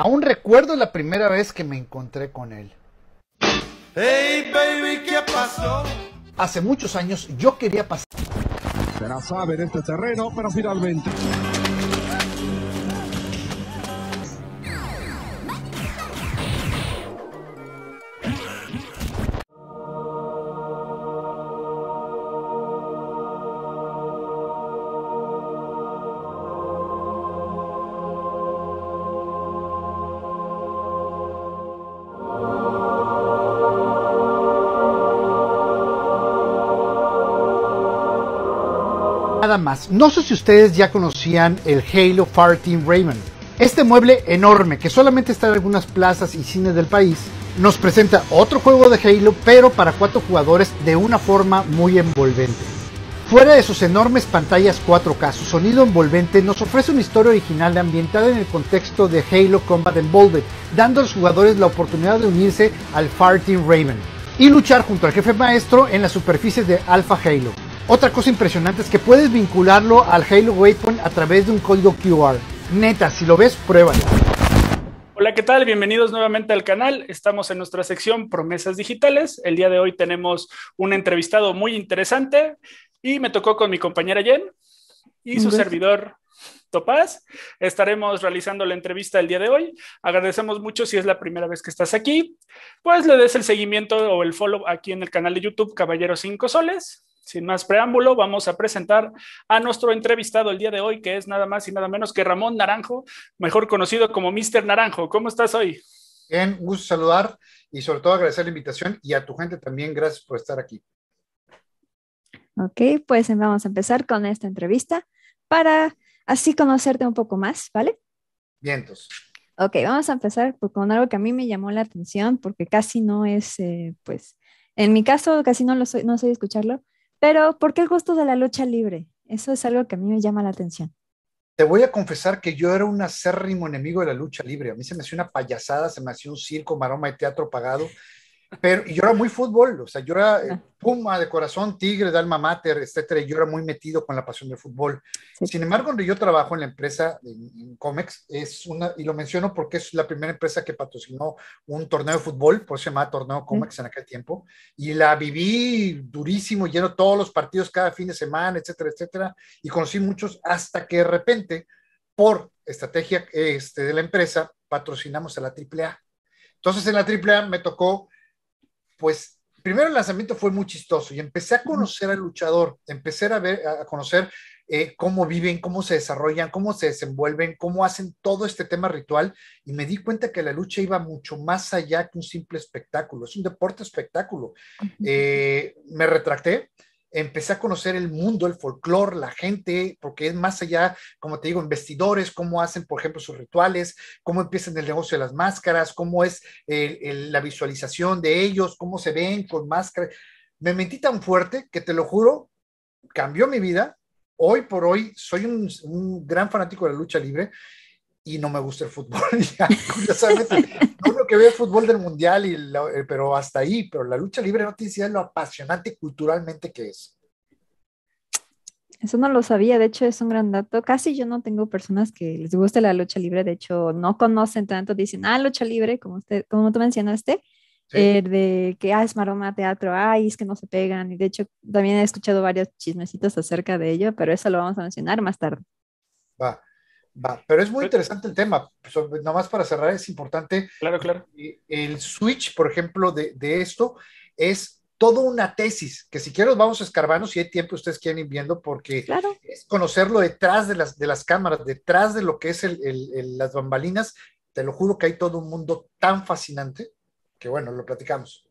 Aún recuerdo la primera vez que me encontré con él. Hey baby, ¿qué pasó? Hace muchos años yo quería pasar. Será saber este terreno, pero finalmente. más. No sé si ustedes ya conocían el Halo Team Raven. Este mueble enorme, que solamente está en algunas plazas y cines del país, nos presenta otro juego de Halo, pero para cuatro jugadores de una forma muy envolvente. Fuera de sus enormes pantallas 4K, su sonido envolvente nos ofrece una historia original ambientada en el contexto de Halo Combat Evolved, dando a los jugadores la oportunidad de unirse al Team Raven y luchar junto al jefe maestro en las superficies de Alpha Halo. Otra cosa impresionante es que puedes vincularlo al Halo Waypoint a través de un código QR. Neta, si lo ves, pruébalo. Hola, ¿qué tal? Bienvenidos nuevamente al canal. Estamos en nuestra sección Promesas Digitales. El día de hoy tenemos un entrevistado muy interesante y me tocó con mi compañera Jen y su servidor Topaz. Estaremos realizando la entrevista el día de hoy. Agradecemos mucho si es la primera vez que estás aquí. Pues le des el seguimiento o el follow aquí en el canal de YouTube Caballero Cinco Soles sin más preámbulo, vamos a presentar a nuestro entrevistado el día de hoy, que es nada más y nada menos que Ramón Naranjo, mejor conocido como Mr. Naranjo. ¿Cómo estás hoy? Bien, un gusto saludar y sobre todo agradecer la invitación y a tu gente también, gracias por estar aquí. Ok, pues vamos a empezar con esta entrevista para así conocerte un poco más, ¿vale? Vientos. Ok, vamos a empezar con algo que a mí me llamó la atención porque casi no es, eh, pues, en mi caso casi no lo soy, no soy escucharlo, pero, ¿por qué el gusto de la lucha libre? Eso es algo que a mí me llama la atención. Te voy a confesar que yo era un acérrimo enemigo de la lucha libre. A mí se me hacía una payasada, se me hacía un circo, maroma de teatro pagado. Pero yo era muy fútbol, o sea, yo era eh, ah. Puma de corazón, Tigre de alma mater, etcétera, y yo era muy metido con la pasión del fútbol. Sin embargo, donde yo trabajo en la empresa, en, Comex, es una, y lo menciono porque es la primera empresa que patrocinó un torneo de fútbol, por eso se llamaba Torneo Comex en aquel tiempo, y la viví durísimo, lleno todos los partidos cada fin de semana, etcétera, etcétera, y conocí muchos hasta que de repente, por estrategia este, de la empresa, patrocinamos a la AAA. Entonces en la AAA me tocó pues primero el lanzamiento fue muy chistoso y empecé a conocer al luchador, empecé a, ver, a conocer eh, cómo viven, cómo se desarrollan, cómo se desenvuelven, cómo hacen todo este tema ritual y me di cuenta que la lucha iba mucho más allá que un simple espectáculo, es un deporte espectáculo. Eh, me retracté, empecé a conocer el mundo, el folclore, la gente, porque es más allá, como te digo, investidores, cómo hacen, por ejemplo, sus rituales, cómo empiezan el negocio de las máscaras, cómo es la visualización de ellos, cómo se ven con máscaras. Me metí tan fuerte que te lo juro, cambió mi vida. Hoy por hoy soy un gran fanático de la lucha libre y no me gusta el fútbol. Ya, curiosamente, uno que ve el fútbol del mundial, y eh, pero hasta ahí, pero la lucha libre no tiene idea lo apasionante culturalmente que es. Eso no lo sabía, de hecho es un gran dato. Casi yo no tengo personas que les guste la lucha libre, de hecho no conocen tanto, dicen, ah, lucha libre, como, usted, como tú mencionaste, eh, de que, ah, es maroma, teatro, ay, es que no se pegan. Y de hecho también he escuchado varios chismecitos acerca de ello, pero eso lo vamos a mencionar más tarde. Va pero es muy interesante el tema. So, para cerrar, es importante. Claro, claro. El switch, por ejemplo, de, esto es toda una tesis, que si quieres vamos a escarbando, si hay tiempo ustedes quieren ir viendo, porque es conocerlo detrás de las, de las cámaras, detrás de lo que es las bambalinas. Te lo juro que hay todo un mundo tan fascinante que bueno, lo platicamos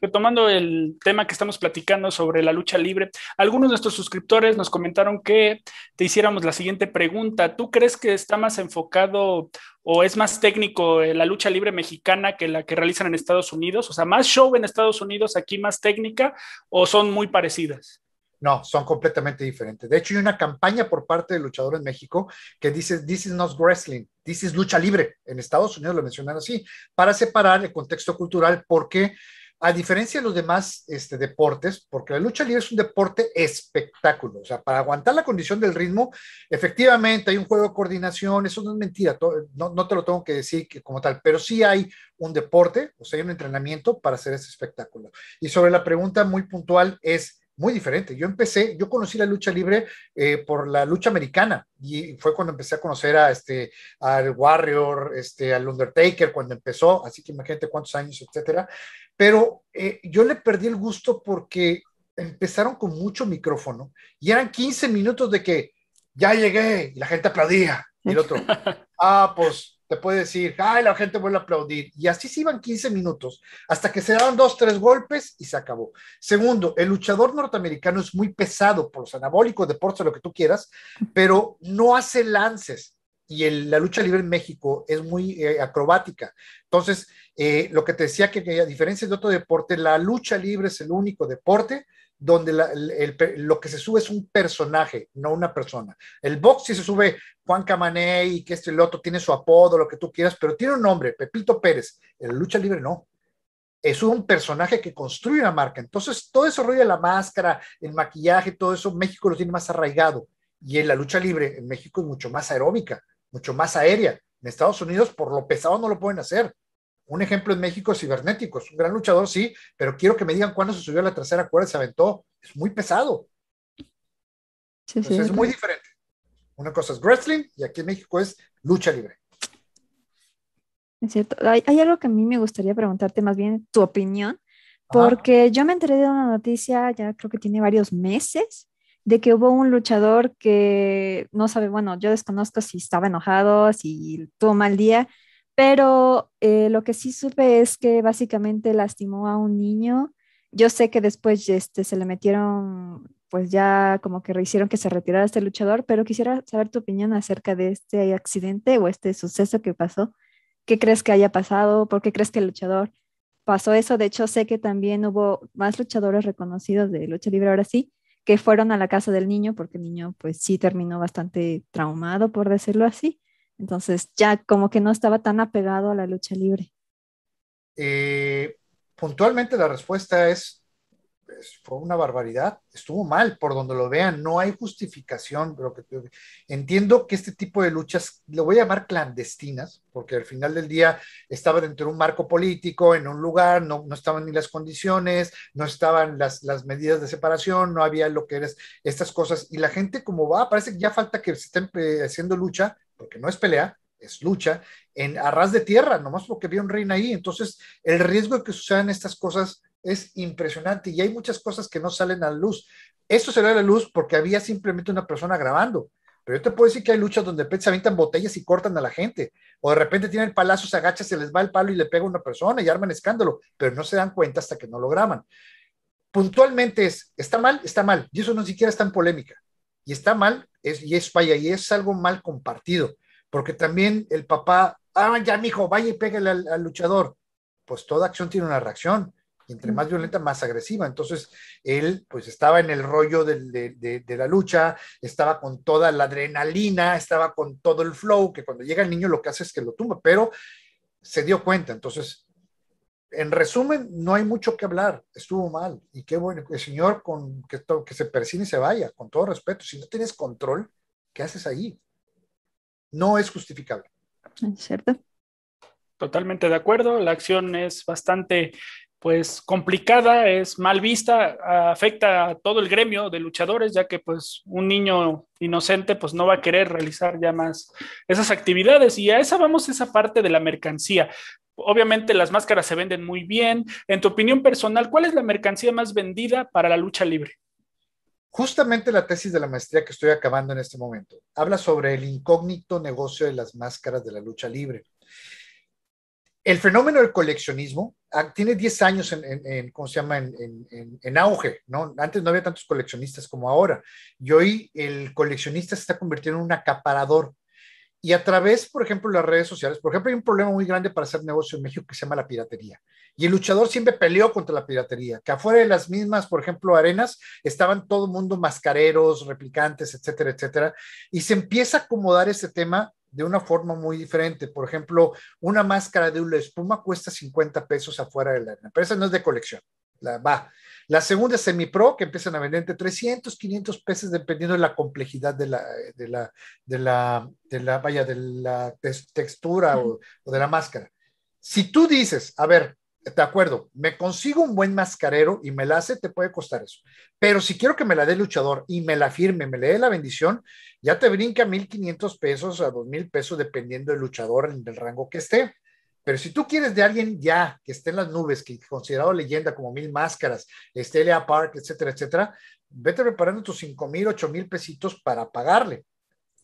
retomando el tema que estamos platicando sobre la lucha libre, algunos de nuestros suscriptores nos comentaron que te hiciéramos la siguiente pregunta. ¿Tú crees que está más enfocado o es más técnico eh, la lucha libre mexicana que la que realizan en Estados Unidos? O sea, más show en Estados Unidos, aquí más técnica, o son muy parecidas? No, son completamente diferentes. De hecho, hay una campaña por parte de luchadores en México que dice, this is not wrestling, this is lucha libre. En Estados Unidos lo mencionan así, para separar el contexto cultural, porque a diferencia de los demás este, deportes, porque la lucha libre es un deporte espectáculo, o sea, para aguantar la condición del ritmo, efectivamente hay un juego de coordinación, eso no es mentira, no, te lo tengo que decir que como tal, pero sí hay un deporte, o sea, hay un entrenamiento para hacer ese espectáculo. Y sobre la pregunta muy puntual es muy diferente. Yo empecé, yo conocí la lucha libre eh, por la lucha americana y fue cuando empecé a conocer a este, al Warrior, este, al Undertaker, cuando empezó, así que imagínate cuántos años, etcétera. Pero eh, yo le perdí el gusto porque empezaron con mucho micrófono y eran 15 minutos de que ya llegué y la gente aplaudía. Y el otro, ah, pues te puede decir, ay, la gente vuelve a aplaudir. Y así se iban 15 minutos, hasta que se daban dos, tres golpes y se acabó. Segundo, el luchador norteamericano es muy pesado por los anabólicos, deportes, lo que tú quieras, pero no hace lances y la lucha libre en México es muy eh, acrobática. Entonces, eh, lo que te decía que, a diferencia de otro deporte, la lucha libre es el único deporte donde lo que se sube es un personaje, no una persona. El box sí se sube Juan Camané que este el otro tiene su apodo, lo que tú quieras, pero tiene un nombre, Pepito Pérez. En la lucha libre no es un personaje que construye una marca. Entonces, todo ese rollo de la máscara, el maquillaje, todo eso, México lo tiene más arraigado. Y en la lucha libre, en México es mucho más aeróbica mucho más aérea. En Estados Unidos, por lo pesado, no lo pueden hacer. Un ejemplo en México, Cibernético, es un gran luchador, sí, pero quiero que me digan cuándo se subió a la tercera cuerda y se aventó. Es muy pesado. es muy diferente. Una cosa es wrestling y aquí en México es lucha libre. cierto. Hay, algo que a mí me gustaría preguntarte, más bien tu opinión, porque yo me enteré de una noticia, ya creo que tiene varios meses, de que hubo un luchador que no sabe, bueno, yo desconozco si estaba enojado, si tuvo mal día, pero eh, lo que sí supe es que básicamente lastimó a un niño. Yo sé que después este, se le metieron, pues ya como que hicieron que se retirara este luchador, pero quisiera saber tu opinión acerca de este accidente o este suceso que pasó. ¿Qué crees que haya pasado? ¿Por qué crees que el luchador pasó eso? De hecho, sé que también hubo más luchadores reconocidos de lucha libre ahora sí, que fueron a la casa del niño, porque el niño pues sí terminó bastante traumado, por decirlo así. Entonces ya como que no estaba tan apegado a la lucha libre. Eh, puntualmente la respuesta es pues, fue una barbaridad, estuvo mal, por donde lo vean, no hay justificación. Pero que, entiendo que este tipo de luchas, lo voy a llamar clandestinas, porque al final del día estaba dentro de un marco político, en un lugar, no, no estaban ni las condiciones, no estaban las, medidas de separación, no había lo que eres, estas cosas, y la gente como va, parece que ya falta que se estén eh, haciendo lucha, porque no es pelea, es lucha, en a de tierra, nomás porque había un reino ahí, entonces el riesgo de que sucedan estas cosas es impresionante y hay muchas cosas que no salen a la luz. Esto salió a la luz porque había simplemente una persona grabando. Pero yo te puedo decir que hay luchas donde de repente se avientan botellas y cortan a la gente. O de repente tienen palazos, se agacha, se les va el palo y le pega a una persona y arman escándalo. Pero no se dan cuenta hasta que no lo graban. Puntualmente es, está mal, está mal. Y eso no siquiera es tan polémica. Y está mal, es, y es falla y es algo mal compartido. Porque también el papá, ah, ya, hijo, vaya y pégale al luchador. Pues toda acción tiene una reacción entre más violenta, más agresiva. Entonces, él pues estaba en el rollo de, la lucha, estaba con toda la adrenalina, estaba con todo el flow, que cuando llega el niño lo que hace es que lo tumba, pero se dio cuenta. Entonces, en resumen, no hay mucho que hablar, estuvo mal. Y qué bueno, el señor con, que, que se persigue y se vaya, con todo respeto. Si no tienes control, ¿qué haces ahí? No es justificable. cierto. Totalmente de acuerdo, la acción es bastante pues complicada, es mal vista, afecta a todo el gremio de luchadores, ya que pues un niño inocente pues no va a querer realizar ya más esas actividades y a esa vamos esa parte de la mercancía. Obviamente las máscaras se venden muy bien. En tu opinión personal, ¿cuál es la mercancía más vendida para la lucha libre? Justamente la tesis de la maestría que estoy acabando en este momento habla sobre el incógnito negocio de las máscaras de la lucha libre el fenómeno del coleccionismo ah, tiene 10 años en, se llama?, en, auge, ¿no? Antes no había tantos coleccionistas como ahora. Y hoy el coleccionista se está convirtiendo en un acaparador. Y a través, por ejemplo, de las redes sociales, por ejemplo, hay un problema muy grande para hacer negocio en México que se llama la piratería. Y el luchador siempre peleó contra la piratería, que afuera de las mismas, por ejemplo, arenas, estaban todo el mundo mascareros, replicantes, etcétera, etcétera. Y se empieza a acomodar ese tema de una forma muy diferente. Por ejemplo, una máscara de una espuma cuesta 50 pesos afuera de la empresa, no es de colección, la va. La segunda es semi-pro, que empiezan a vender 300, 500 pesos, dependiendo de la complejidad de la, de la, de la, vaya, de la textura o de la máscara. Si tú dices, a ver, de acuerdo, me consigo un buen mascarero y me la hace, te puede costar eso. Pero si quiero que me la dé el luchador y me la firme, me le dé la bendición, ya te brinca 1.500 pesos a dos mil pesos dependiendo del luchador, del rango que esté. Pero si tú quieres de alguien ya que esté en las nubes, que considerado leyenda como Mil Máscaras, Estelia Park, etcétera, etcétera, vete preparando tus ocho mil pesitos para pagarle.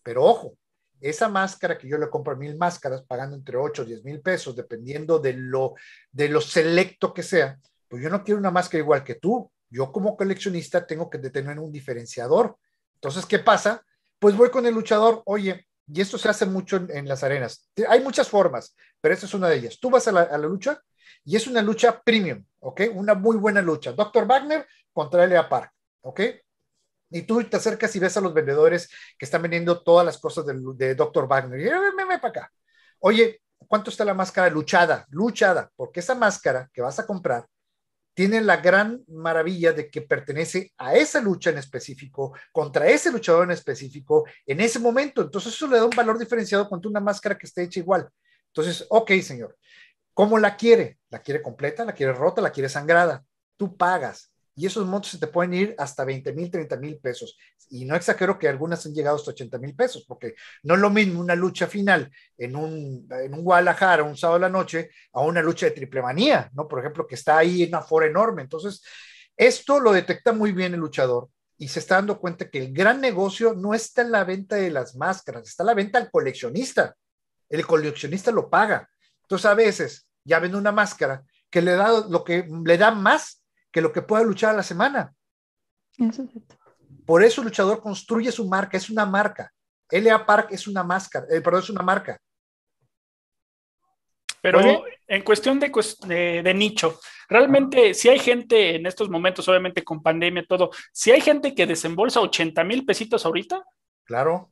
Pero ojo, esa máscara que yo le compro mil máscaras pagando entre 8 o 10 mil pesos, dependiendo de lo, de lo selecto que sea, pues yo no quiero una máscara igual que tú. Yo como coleccionista tengo que tener un diferenciador. Entonces, ¿qué pasa? Pues voy con el luchador, oye, y esto se hace mucho en, las arenas. Hay muchas formas, pero esta es una de ellas. Tú vas a la, lucha y es una lucha premium, ¿ok? Una muy buena lucha. doctor Wagner contra Elia Park, ¿ok? Y tú te acercas y ves a los vendedores que están vendiendo todas las cosas de, Doctor Dr. Wagner. Y ven para acá. Oye, ¿cuánto está la máscara luchada? Luchada, porque esa máscara que vas a comprar tiene la gran maravilla de que pertenece a esa lucha en específico, contra ese luchador en específico, en ese momento. Entonces eso le da un valor diferenciado contra una máscara que esté hecha igual. Entonces, ok, señor, ¿cómo la quiere? ¿La quiere completa? ¿La quiere rota? ¿La quiere sangrada? Tú pagas y esos montos se te pueden ir hasta 20 mil, 30 mil pesos. Y no exagero que algunas han llegado hasta 80 mil pesos, porque no es lo mismo una lucha final en un, en un Guadalajara un sábado a la noche a una lucha de triple manía, ¿no? Por ejemplo, que está ahí en una fora enorme. Entonces, esto lo detecta muy bien el luchador y se está dando cuenta que el gran negocio no está en la venta de las máscaras, está en la venta al coleccionista. El coleccionista lo paga. Entonces, a veces ya vende una máscara que le da lo que le da más que lo que pueda luchar a la semana. Por eso el luchador construye su marca, es una marca. LA Park es una máscara, eh, perdón, es una marca. Pero en cuestión de, de, nicho, realmente si hay gente en estos momentos, obviamente con pandemia, todo, si hay gente que desembolsa 80 mil pesitos ahorita. Claro,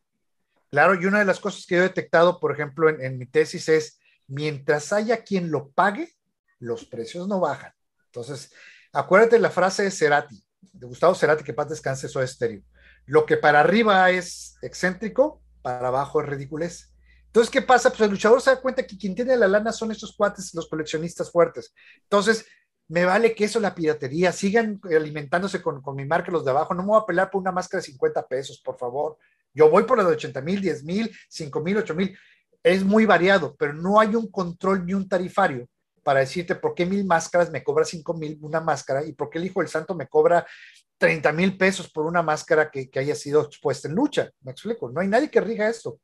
claro, y una de las cosas que yo he detectado, por ejemplo, en, en mi tesis es, mientras haya quien lo pague, los precios no bajan. Entonces, Acuérdate la frase de Cerati, de Gustavo Cerati, que paz descanse, eso estéreo. Lo que para arriba es excéntrico, para abajo es ridiculez. Entonces, ¿qué pasa? Pues el luchador se da cuenta que quien tiene la lana son estos cuates, los coleccionistas fuertes. Entonces, me vale que eso la piratería, sigan alimentándose con, mi marca los de abajo, no me voy a pelear por una máscara de 50 pesos, por favor. Yo voy por la de 80 mil, 10 mil, 5 mil, 8 mil. Es muy variado, pero no hay un control ni un tarifario para decirte por qué mil máscaras me cobra cinco mil una máscara y por qué el Hijo del Santo me cobra 30 mil pesos por una máscara que, haya sido expuesta en lucha. Me explico, no hay nadie que rija esto.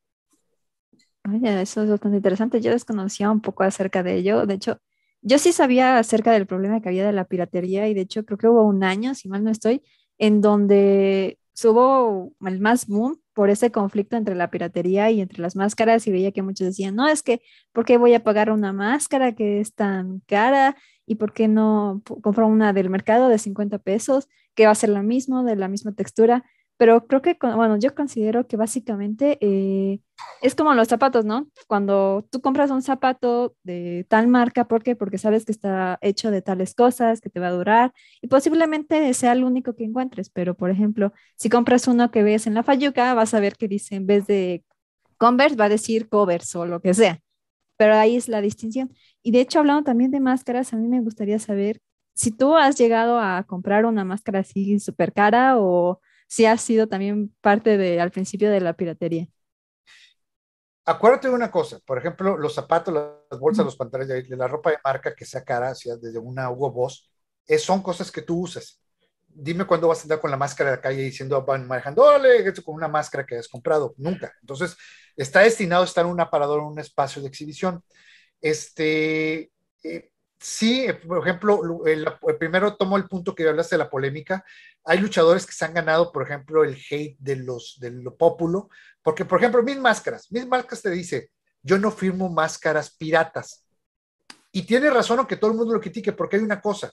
Oye, eso es bastante interesante. Yo desconocía un poco acerca de ello. De hecho, yo sí sabía acerca del problema que había de la piratería y de hecho creo que hubo un año, si mal no estoy, en donde subo el más boom por ese conflicto entre la piratería y entre las máscaras y veía que muchos decían, no, es que, ¿por qué voy a pagar una máscara que es tan cara? ¿Y por qué no compro una del mercado de 50 pesos que va a ser lo mismo de la misma textura? pero creo que, bueno, yo considero que básicamente eh, es como los zapatos, ¿no? Cuando tú compras un zapato de tal marca, ¿por qué? Porque sabes que está hecho de tales cosas, que te va a durar y posiblemente sea el único que encuentres, pero por ejemplo, si compras uno que ves en la Fayuca, vas a ver que dice en vez de Converse, va a decir Covers o lo que sea, pero ahí es la distinción. Y de hecho, hablando también de máscaras, a mí me gustaría saber si tú has llegado a comprar una máscara así súper cara o si ha sido también parte de, al principio de la piratería. Acuérdate de una cosa, por ejemplo, los zapatos, las bolsas, los pantalones, la ropa de marca que sea cara, sea desde una Hugo Boss, es, son cosas que tú usas. Dime cuándo vas a andar con la máscara de la calle diciendo, van manejando, esto con una máscara que has comprado. Nunca. Entonces, está destinado a estar en un aparador, en un espacio de exhibición. Este, eh, sí, por ejemplo, el, primero tomo el punto que hablaste de la polémica. Hay luchadores que se han ganado, por ejemplo, el hate de los de lo pópulo, porque, por ejemplo, mis máscaras, mis máscaras te dice, yo no firmo máscaras piratas. Y tiene razón aunque todo el mundo lo critique, porque hay una cosa.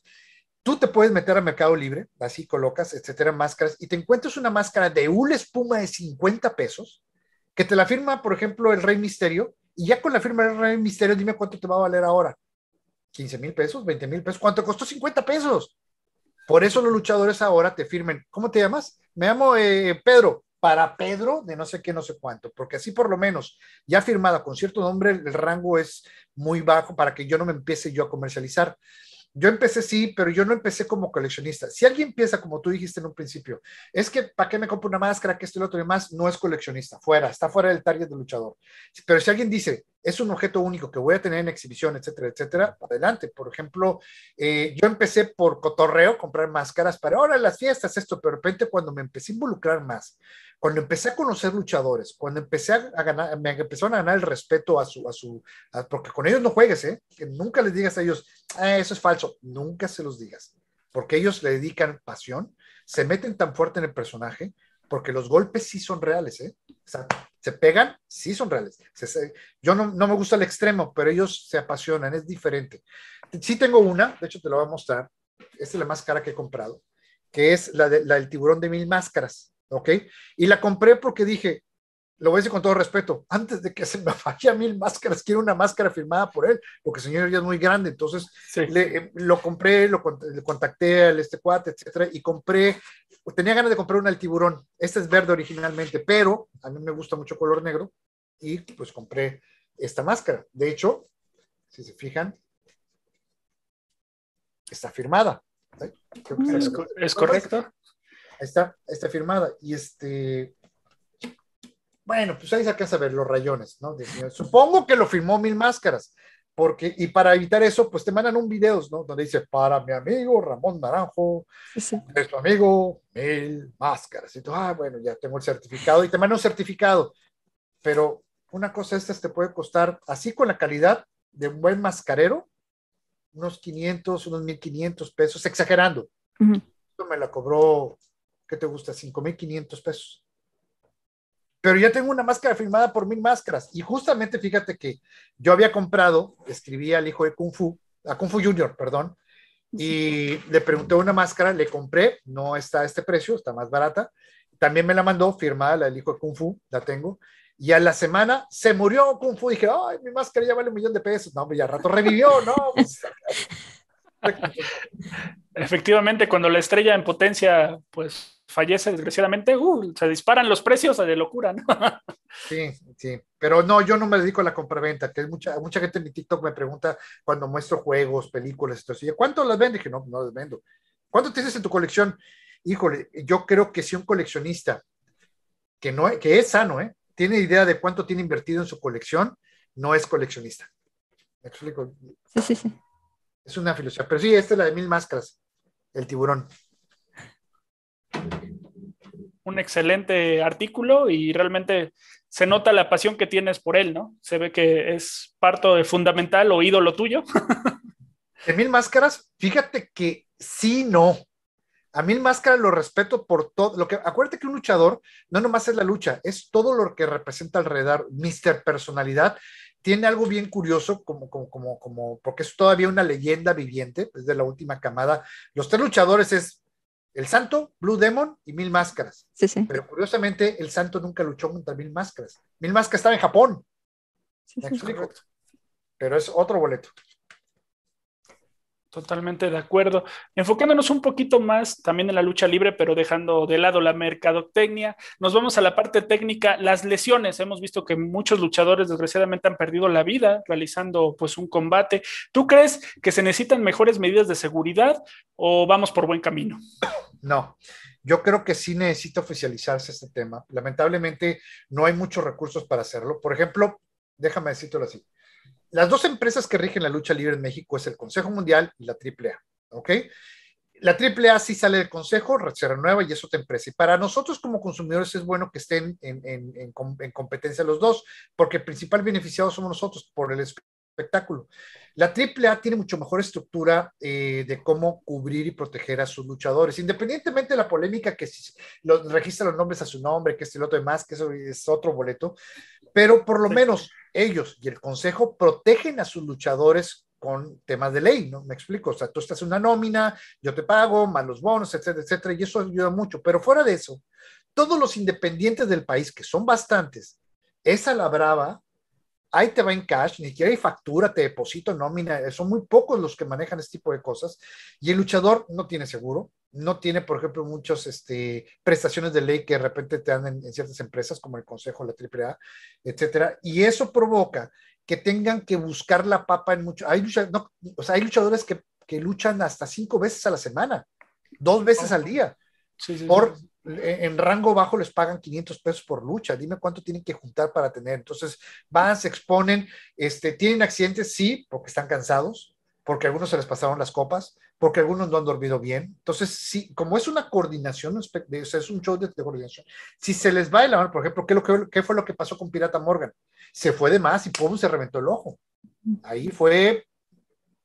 Tú te puedes meter a Mercado Libre, así colocas, etcétera, máscaras, y te encuentras una máscara de una espuma de 50 pesos, que te la firma, por ejemplo, el Rey Misterio, y ya con la firma del Rey Misterio, dime cuánto te va a valer ahora. 15 mil pesos, 20 mil pesos, ¿cuánto costó? 50 pesos. Por eso los luchadores ahora te firmen, ¿cómo te llamas? Me llamo eh, Pedro, para Pedro de no sé qué, no sé cuánto, porque así por lo menos, ya firmada con cierto nombre, el rango es muy bajo para que yo no me empiece yo a comercializar. Yo empecé sí, pero yo no empecé como coleccionista. Si alguien empieza como tú dijiste en un principio, es que ¿para qué me compro una máscara, que esto y lo otro y demás? No es coleccionista, fuera, está fuera del target del luchador. Pero si alguien dice, es un objeto único que voy a tener en exhibición, etcétera, etcétera, adelante. Por ejemplo, eh, yo empecé por cotorreo, comprar máscaras para ahora las fiestas, esto, pero de repente cuando me empecé a involucrar más, cuando empecé a conocer luchadores, cuando empecé a, ganar, me empezaron a ganar el respeto a su, a su, porque con ellos no juegues, ¿eh? Que nunca les digas a ellos, ah, eso es falso, nunca se los digas, porque ellos le dedican pasión, se meten tan fuerte en el personaje, porque los golpes sí son reales, ¿eh? Exacto se pegan, sí son reales. yo no, me gusta el extremo, pero ellos se apasionan, es diferente. Sí tengo una, de hecho te la voy a mostrar. Esta es la más cara que he comprado, que es la del tiburón de mil máscaras, ¿ok? Y la compré porque dije, lo voy a decir con todo respeto, antes de que se me a mil máscaras, quiero una máscara firmada por él, porque el señor ya es muy grande, entonces eh, lo compré, le contacté al este cuate, etcétera, y compré, tenía ganas de comprar una al tiburón, este es verde originalmente, pero a mí me gusta mucho color negro, y pues compré esta máscara, de hecho, si se fijan, está firmada. Mm. ¿Es, correcto? está, está firmada, y este, bueno, pues ahí sacas a ver los rayones, ¿no? Supongo que lo firmó Mil Máscaras, porque, y para evitar eso, pues te mandan un video, ¿no? Donde dice, para mi amigo Ramón Naranjo, de su amigo Mil Máscaras. Y tú, ah, bueno, ya tengo el certificado, y te mandan un certificado, pero una cosa esta te puede costar, así con la calidad de un buen mascarero, unos 500, unos 1500 pesos, exagerando. me la cobró, ¿qué te gusta? 5500 pesos pero ya tengo una máscara firmada por mil máscaras. Y justamente fíjate que yo había comprado, escribí al hijo de Kung Fu, a Kung Fu Junior, perdón, y le pregunté una máscara, le compré, no está a este precio, está más barata. También me la mandó firmada la del hijo de Kung Fu, la tengo. Y a la semana se murió Kung Fu. Dije, ay, mi máscara ya vale un millón de pesos. No, pues ya rato revivió, ¿no? Pues, Efectivamente, cuando la estrella en potencia, pues fallece desgraciadamente, uh, se disparan los precios de locura, ¿no? Sí, sí, pero no, yo no me dedico a la compraventa, que mucha, mucha gente en mi TikTok me pregunta cuando muestro juegos, películas, y eso, ¿cuánto las vende? Que no, no las vendo. ¿Cuánto tienes en tu colección? Híjole, yo creo que si un coleccionista que, no, que es sano, ¿eh? tiene idea de cuánto tiene invertido en su colección, no es coleccionista. ¿Me explico? Sí, sí, sí. Es una filosofía. Pero sí, esta es la de mil máscaras, el tiburón un excelente artículo y realmente se nota la pasión que tienes por él, ¿no? Se ve que es parto de fundamental o ídolo tuyo. De Mil Máscaras, fíjate que sí, no. A Mil Máscaras lo respeto por todo. Lo que, acuérdate que un luchador no nomás es la lucha, es todo lo que representa alrededor. Mister Personalidad tiene algo bien curioso, como, como, como, como, porque es todavía una leyenda viviente, es de la última camada. Los tres luchadores es el Santo, Blue Demon y Mil Máscaras. Sí, sí. Pero curiosamente, el Santo nunca luchó contra Mil Máscaras. Mil Máscaras estaba en Japón. Pero es otro boleto. Totalmente de acuerdo. Enfocándonos un poquito más también en la lucha libre, pero dejando de lado la mercadotecnia, nos vamos a la parte técnica, las lesiones. Hemos visto que muchos luchadores desgraciadamente han perdido la vida realizando pues un combate. ¿Tú crees que se necesitan mejores medidas de seguridad o vamos por buen camino? No, yo creo que sí necesita oficializarse este tema. Lamentablemente no hay muchos recursos para hacerlo. Por ejemplo, déjame lo así las dos empresas que rigen la lucha libre en México es el Consejo Mundial y la AAA, ¿ok? La AAA sí sale del Consejo, se nueva y eso te empresa. Y para nosotros como consumidores es bueno que estén en, en competencia los dos, porque el principal beneficiado somos nosotros por el espectáculo. La AAA tiene mucho mejor estructura eh, de cómo cubrir y proteger a sus luchadores, independientemente de la polémica que si registra los nombres a su nombre, que el otro de más, que eso es otro boleto, pero por lo menos ellos y el consejo protegen a sus luchadores con temas de ley, ¿no? Me explico, o sea, tú estás en una nómina, yo te pago, más los bonos, etcétera, etcétera, y eso ayuda mucho, pero fuera de eso, todos los independientes del país, que son bastantes, esa la brava ahí te va en cash, ni siquiera hay factura, te deposito nómina, son muy pocos los que manejan este tipo de cosas. Y el luchador no tiene seguro, no tiene, por ejemplo, muchas este, prestaciones de ley que de repente te dan en, ciertas empresas, como el Consejo, la AAA, etcétera. Y eso provoca que tengan que buscar la papa en mucho, Hay, o sea, hay luchadores que, luchan hasta cinco veces a la semana, dos veces al día. Sí, por sí en rango bajo les pagan 500 pesos por lucha, dime cuánto tienen que juntar para tener. Entonces van, se exponen, este, tienen accidentes, sí, porque están cansados, porque algunos se les pasaron las copas, porque algunos no han dormido bien. Entonces, sí, como es una coordinación, es un show de, coordinación, si se les va de la por ejemplo, ¿qué, ¿qué fue lo que pasó con Pirata Morgan? Se fue de más y pum, se reventó el ojo. Ahí fue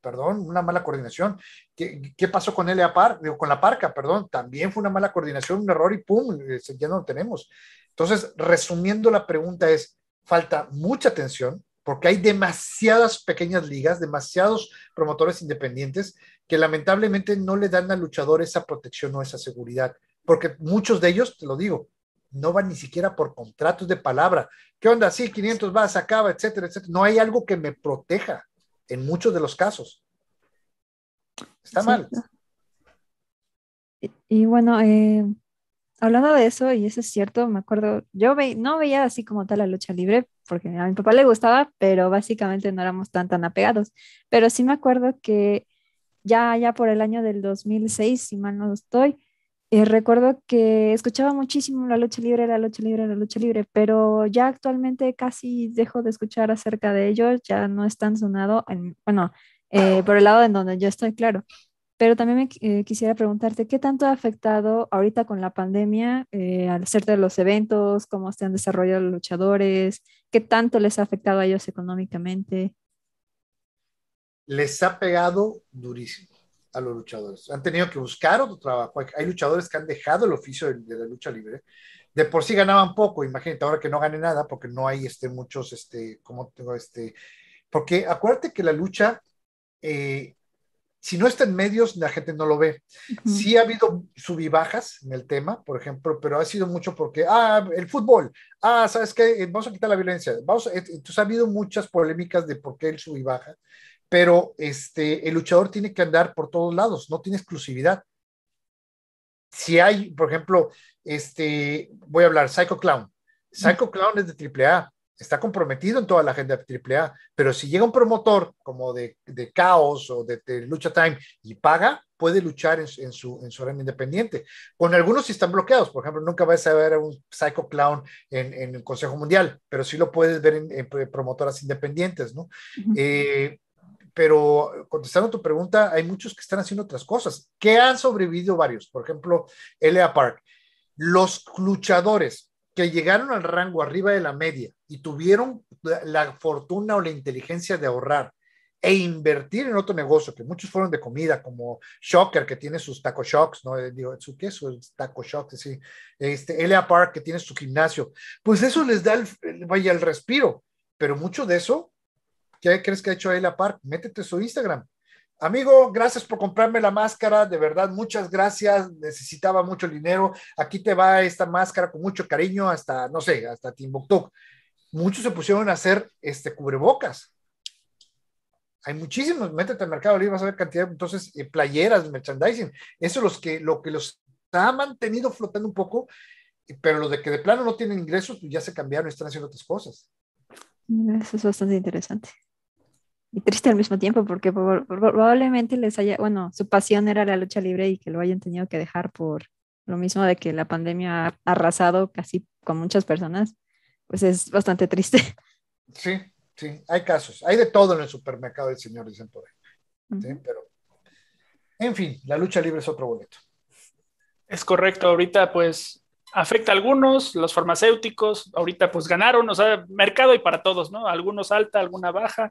perdón, una mala coordinación. ¿Qué, pasó con L.A. con la Parca, perdón? También fue una mala coordinación, un error y pum, eh, ya no lo tenemos. Entonces, resumiendo la pregunta es, falta mucha atención porque hay demasiadas pequeñas ligas, demasiados promotores independientes que lamentablemente no le dan al luchador esa protección o esa seguridad, porque muchos de ellos, te lo digo, no van ni siquiera por contratos de palabra. ¿Qué onda? Sí, 500 vas, acaba, etcétera, etcétera. No hay algo que me proteja en muchos de los casos. Está mal. Y, bueno, eh, hablando de eso, y eso es cierto, me acuerdo, yo no veía así como tal la lucha libre, porque a mi papá le gustaba, pero básicamente no éramos tan, tan apegados. Pero sí me acuerdo que ya, ya por el año del 2006, si mal no estoy, eh, recuerdo que escuchaba muchísimo la lucha libre, la lucha libre, la lucha libre, pero ya actualmente casi dejo de escuchar acerca de ellos, ya no están tan sonado, bueno, eh, por el lado en donde yo estoy, claro. Pero también me eh, quisiera preguntarte, ¿qué tanto ha afectado ahorita con la pandemia al de los eventos, cómo se han desarrollado los luchadores, qué tanto les ha afectado a ellos económicamente? Les ha pegado durísimo a los luchadores. Han tenido que buscar otro trabajo. Hay luchadores que han dejado el oficio de, la lucha libre. De por sí ganaban poco, imagínate ahora que no gane nada porque no hay este, muchos, este, como tengo este, porque acuérdate que la lucha, eh, si no está en medios, la gente no lo ve. Sí ha habido subibajas en el tema, por ejemplo, pero ha sido mucho porque, ah, el fútbol, ah, ¿sabes qué? Eh, vamos a quitar la violencia. Vamos eh, entonces ha habido muchas polémicas de por qué el subibaja pero este, el luchador tiene que andar por todos lados, no tiene exclusividad. Si hay, por ejemplo, este, voy a hablar, Psycho Clown. Psycho Clown es de AAA, está comprometido en toda la agenda de AAA, pero si llega un promotor como de, de Caos o de, Lucha Time y paga, puede luchar en, su, en su arena independiente. Con algunos sí están bloqueados, por ejemplo, nunca vas a ver a un Psycho Clown en, el Consejo Mundial, pero sí lo puedes ver en, promotoras independientes, ¿no? pero contestando a tu pregunta, hay muchos que están haciendo otras cosas, que han sobrevivido varios, por ejemplo, L.A. Park. Los luchadores que llegaron al rango arriba de la media y tuvieron la, fortuna o la inteligencia de ahorrar e invertir en otro negocio, que muchos fueron de comida, como Shocker, que tiene sus taco shocks, ¿no? Eh, digo, ¿su qué? Sus taco shocks, sí. Este, L.A. Park, que tiene su gimnasio. Pues eso les da, vaya, el respiro, pero mucho de eso ¿Qué crees que ha hecho la Park? Métete su Instagram. Amigo, gracias por comprarme la máscara, de verdad, muchas gracias. Necesitaba mucho dinero. Aquí te va esta máscara con mucho cariño hasta, no sé, hasta Timbuktu. Muchos se pusieron a hacer este cubrebocas. Hay muchísimos, métete al mercado libre, vas a ver cantidad, entonces, eh, playeras, merchandising. Eso es los que, lo que los ha mantenido flotando un poco, pero lo de que de plano no tienen ingresos, pues ya se cambiaron y están haciendo otras cosas. Eso es bastante interesante y triste al mismo tiempo, porque probablemente les haya, bueno, su pasión era la lucha libre y que lo hayan tenido que dejar por lo mismo de que la pandemia ha arrasado casi con muchas personas, pues es bastante triste. Sí, sí, hay casos, hay de todo en el supermercado del señor, dicen por Pero, en fin, la lucha libre es otro boleto. Es correcto, ahorita pues afecta a algunos, los farmacéuticos, ahorita pues ganaron, o sea, mercado y para todos, ¿no? Algunos alta, alguna baja,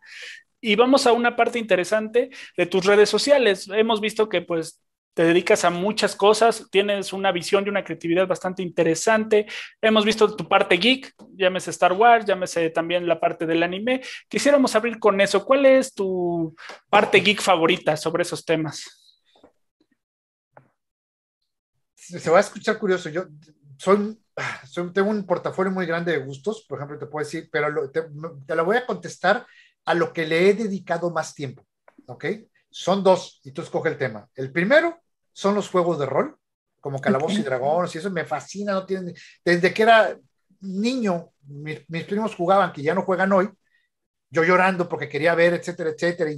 y vamos a una parte interesante de tus redes sociales. Hemos visto que pues te dedicas a muchas cosas, tienes una visión y una creatividad bastante interesante. Hemos visto tu parte geek, llámese Star Wars, llámese también la parte del anime. Quisiéramos abrir con eso. ¿Cuál es tu parte geek favorita sobre esos temas? Se va a escuchar curioso. Yo ah, tengo un portafolio muy grande de gustos, por ejemplo, te puedo decir, pero te la voy a contestar a lo que le he dedicado más tiempo. ¿Ok? Son dos, y tú escoge el tema. El primero son los juegos de rol, como Calabozos y Dragones, y eso me fascina, no desde que era niño, mis, primos jugaban, que ya no juegan hoy, yo llorando porque quería ver, etcétera, etcétera,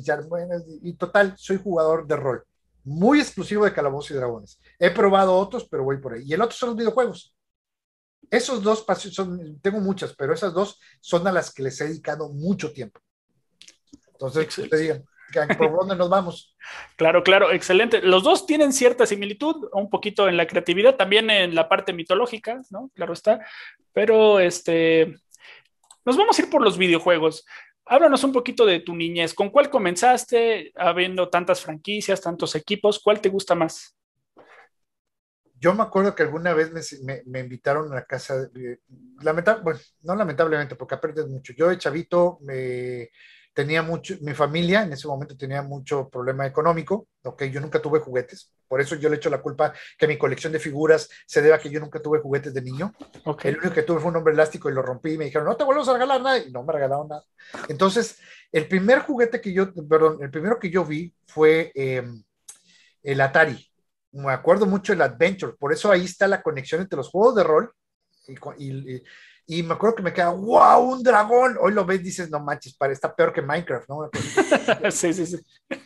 y, total, soy jugador de rol, muy exclusivo de Calabozos y Dragones. He probado otros, pero voy por ahí. Y el otro son los videojuegos. Esos dos, son, tengo muchas, pero esas dos son a las que les he dedicado mucho tiempo. Entonces, te digan, ¿por dónde nos vamos? Claro, claro, excelente. Los dos tienen cierta similitud, un poquito en la creatividad, también en la parte mitológica, ¿no? Claro está. Pero este, nos vamos a ir por los videojuegos. Háblanos un poquito de tu niñez. ¿Con cuál comenzaste? Habiendo tantas franquicias, tantos equipos, ¿cuál te gusta más? Yo me acuerdo que alguna vez me, invitaron a la casa, bueno, no lamentablemente, porque aprendes mucho. Yo de chavito me, tenía mucho, mi familia en ese momento tenía mucho problema económico, ok, yo nunca tuve juguetes, por eso yo le echo la culpa que mi colección de figuras se deba a que yo nunca tuve juguetes de niño, el único que tuve fue un hombre elástico y lo rompí y me dijeron, no te vuelvas a regalar nada, y no me regalaron nada. Entonces, el primer juguete que yo, perdón, el primero que yo vi fue em, el Atari, me acuerdo mucho el Adventure, por eso ahí está la conexión entre los juegos de rol y, y, y y me acuerdo que me queda, wow, un dragón. Hoy lo ves, dices, no manches, para está peor que Minecraft, ¿no? sí, sí, sí.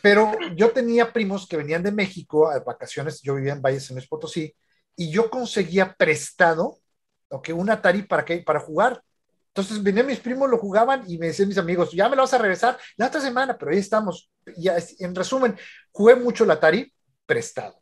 Pero yo tenía primos que venían de México a vacaciones, yo vivía en Valles en Luis Potosí, y yo conseguía prestado, ok, un Atari para, para jugar. Entonces venían mis primos, lo jugaban y me decían mis amigos, ya me lo vas a regresar la otra semana, pero ahí estamos. Ya, en resumen, jugué mucho el Atari prestado.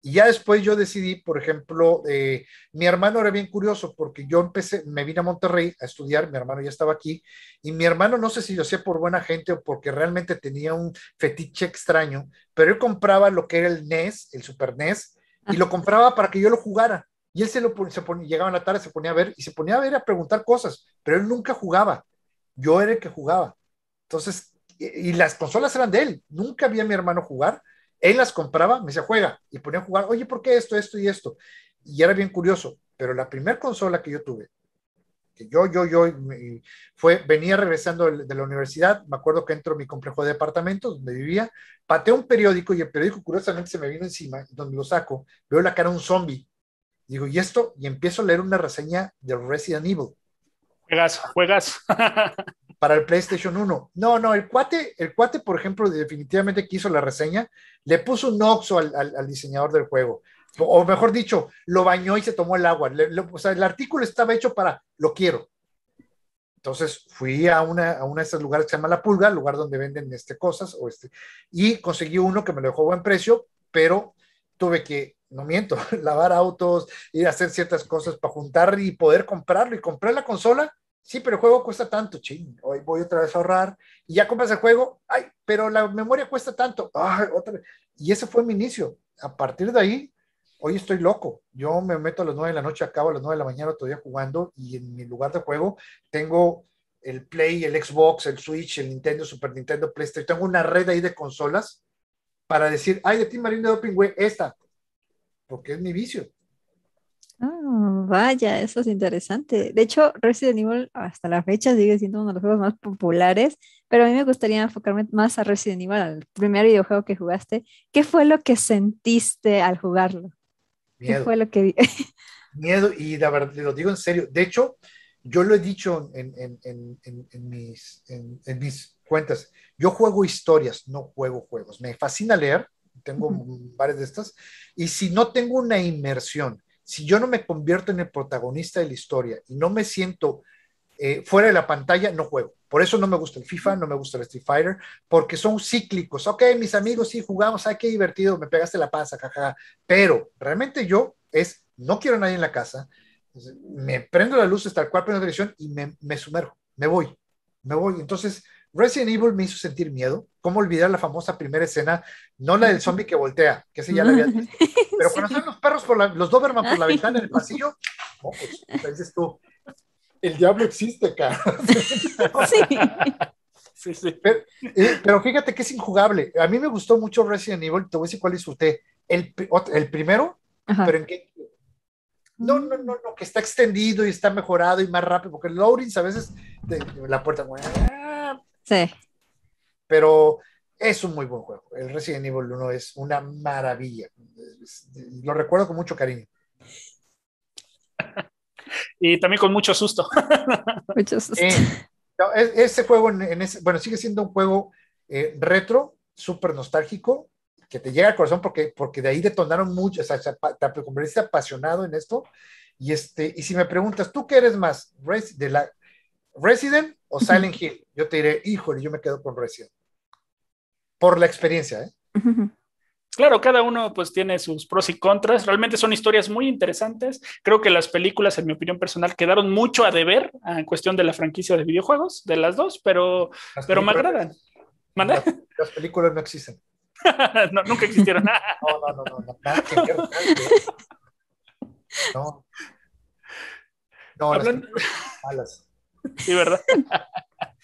Y ya después yo decidí, por ejemplo, eh, mi hermano era bien curioso porque yo empecé, me vine a Monterrey a estudiar, mi hermano ya estaba aquí, y mi hermano no sé si lo hacía por buena gente o porque realmente tenía un fetiche extraño, pero él compraba lo que era el NES, el Super NES, y lo compraba para que yo lo jugara. Y él se lo ponía, llegaba en la tarde, se ponía a ver y se ponía a ver a preguntar cosas, pero él nunca jugaba. Yo era el que jugaba. Entonces, y las consolas eran de él. Nunca vi a mi hermano jugar él las compraba, me decía, juega, y ponía a jugar, oye, ¿por qué esto, esto y esto? Y era bien curioso, pero la primera consola que yo tuve, que yo, yo, yo, fue, venía regresando de la universidad, me acuerdo que entro a mi complejo de departamentos donde vivía, pateé un periódico y el periódico curiosamente se me vino encima, donde lo saco, veo la cara de un zombie, digo, ¿y esto? Y empiezo a leer una reseña de Resident Evil. Juegas, juegas. para el PlayStation 1. No, no, el cuate, el cuate, por ejemplo, definitivamente que la reseña, le puso un oxo al, diseñador del juego. O, mejor dicho, lo bañó y se tomó el agua. o sea, el artículo estaba hecho para lo quiero. Entonces fui a, una, a uno de esos lugares que se llama La Pulga, lugar donde venden este, cosas, o este, y conseguí uno que me lo dejó a buen precio, pero tuve que, no miento, lavar autos, ir a hacer ciertas cosas para juntar y poder comprarlo. Y compré la consola sí, pero el juego cuesta tanto, ching, hoy voy otra vez a ahorrar, y ya compras el juego, ay, pero la memoria cuesta tanto, ay, otra Y ese fue mi inicio. A partir de ahí, hoy estoy loco. Yo me meto a las 9 de la noche, acabo a las 9 de la mañana todavía jugando, y en mi lugar de juego tengo el Play, el Xbox, el Switch, el Nintendo, Super Nintendo, PlayStation, tengo una red ahí de consolas para decir, ay, de ti Marino, de Doping, güey, esta, porque es mi vicio. Ah, vaya, eso es interesante. De hecho, Resident Evil hasta la fecha sigue siendo uno de los juegos más populares, pero a mí me gustaría enfocarme más a Resident Evil, al primer videojuego que jugaste. ¿Qué fue lo que sentiste al jugarlo? Miedo. ¿Qué fue lo que... Miedo, y la verdad, lo digo en serio. De hecho, yo lo he dicho en, en, mis, cuentas, yo juego historias, no juego juegos. Me fascina leer, tengo varias de estas, y si no tengo una inmersión, si yo no me convierto en el protagonista de la historia y no me siento eh, fuera de la pantalla, no juego. Por eso no me gusta el FIFA, no me gusta el Street Fighter, porque son cíclicos. Ok, mis amigos, sí, jugamos, ay, qué divertido, me pegaste la panza, jajaja. Pero realmente yo es, no quiero a nadie en la casa, me prendo luz luz, el cuerpo en la televisión y me, me sumerjo, me voy, me voy. Entonces, Resident Evil me hizo sentir miedo. ¿Cómo olvidar la famosa primera escena? No la del zombie que voltea, que ese ya la había visto. Pero cuando están los perros, por los Doberman por la ventana en el pasillo, no, pues, dices tú, el diablo existe, cara. Sí. Sí, sí. Eh, pero, fíjate que es injugable. A mí me gustó mucho Resident Evil, te voy a decir cuál disfruté. El, el primero, pero en qué no, no, no, no, que está extendido y está mejorado y más rápido, porque el Lawrence a veces la puerta, bueno, Sí. Pero es un muy buen juego. El Resident Evil 1 es una maravilla. Lo recuerdo con mucho cariño. y también con mucho susto. mucho susto. ese juego, bueno, sigue siendo un juego eh, retro, súper nostálgico, que te llega al corazón porque, porque de ahí detonaron mucho, o sea, te convertiste apasionado en esto. Y, este, y si me preguntas, ¿tú qué eres más? ¿De la Resident o Silent Hill, yo te diré, híjole, yo me quedo con Resident. Por la experiencia, ¿eh? Claro, cada uno pues tiene sus pros y contras. Realmente son historias muy interesantes. Creo que las películas, en mi opinión personal, quedaron mucho a deber ah, en cuestión de la franquicia de videojuegos, de las dos, pero, pero me agradan. Las, películas no existen. nunca existieron. no, no, no, no. no, no. no Sí, ¿verdad?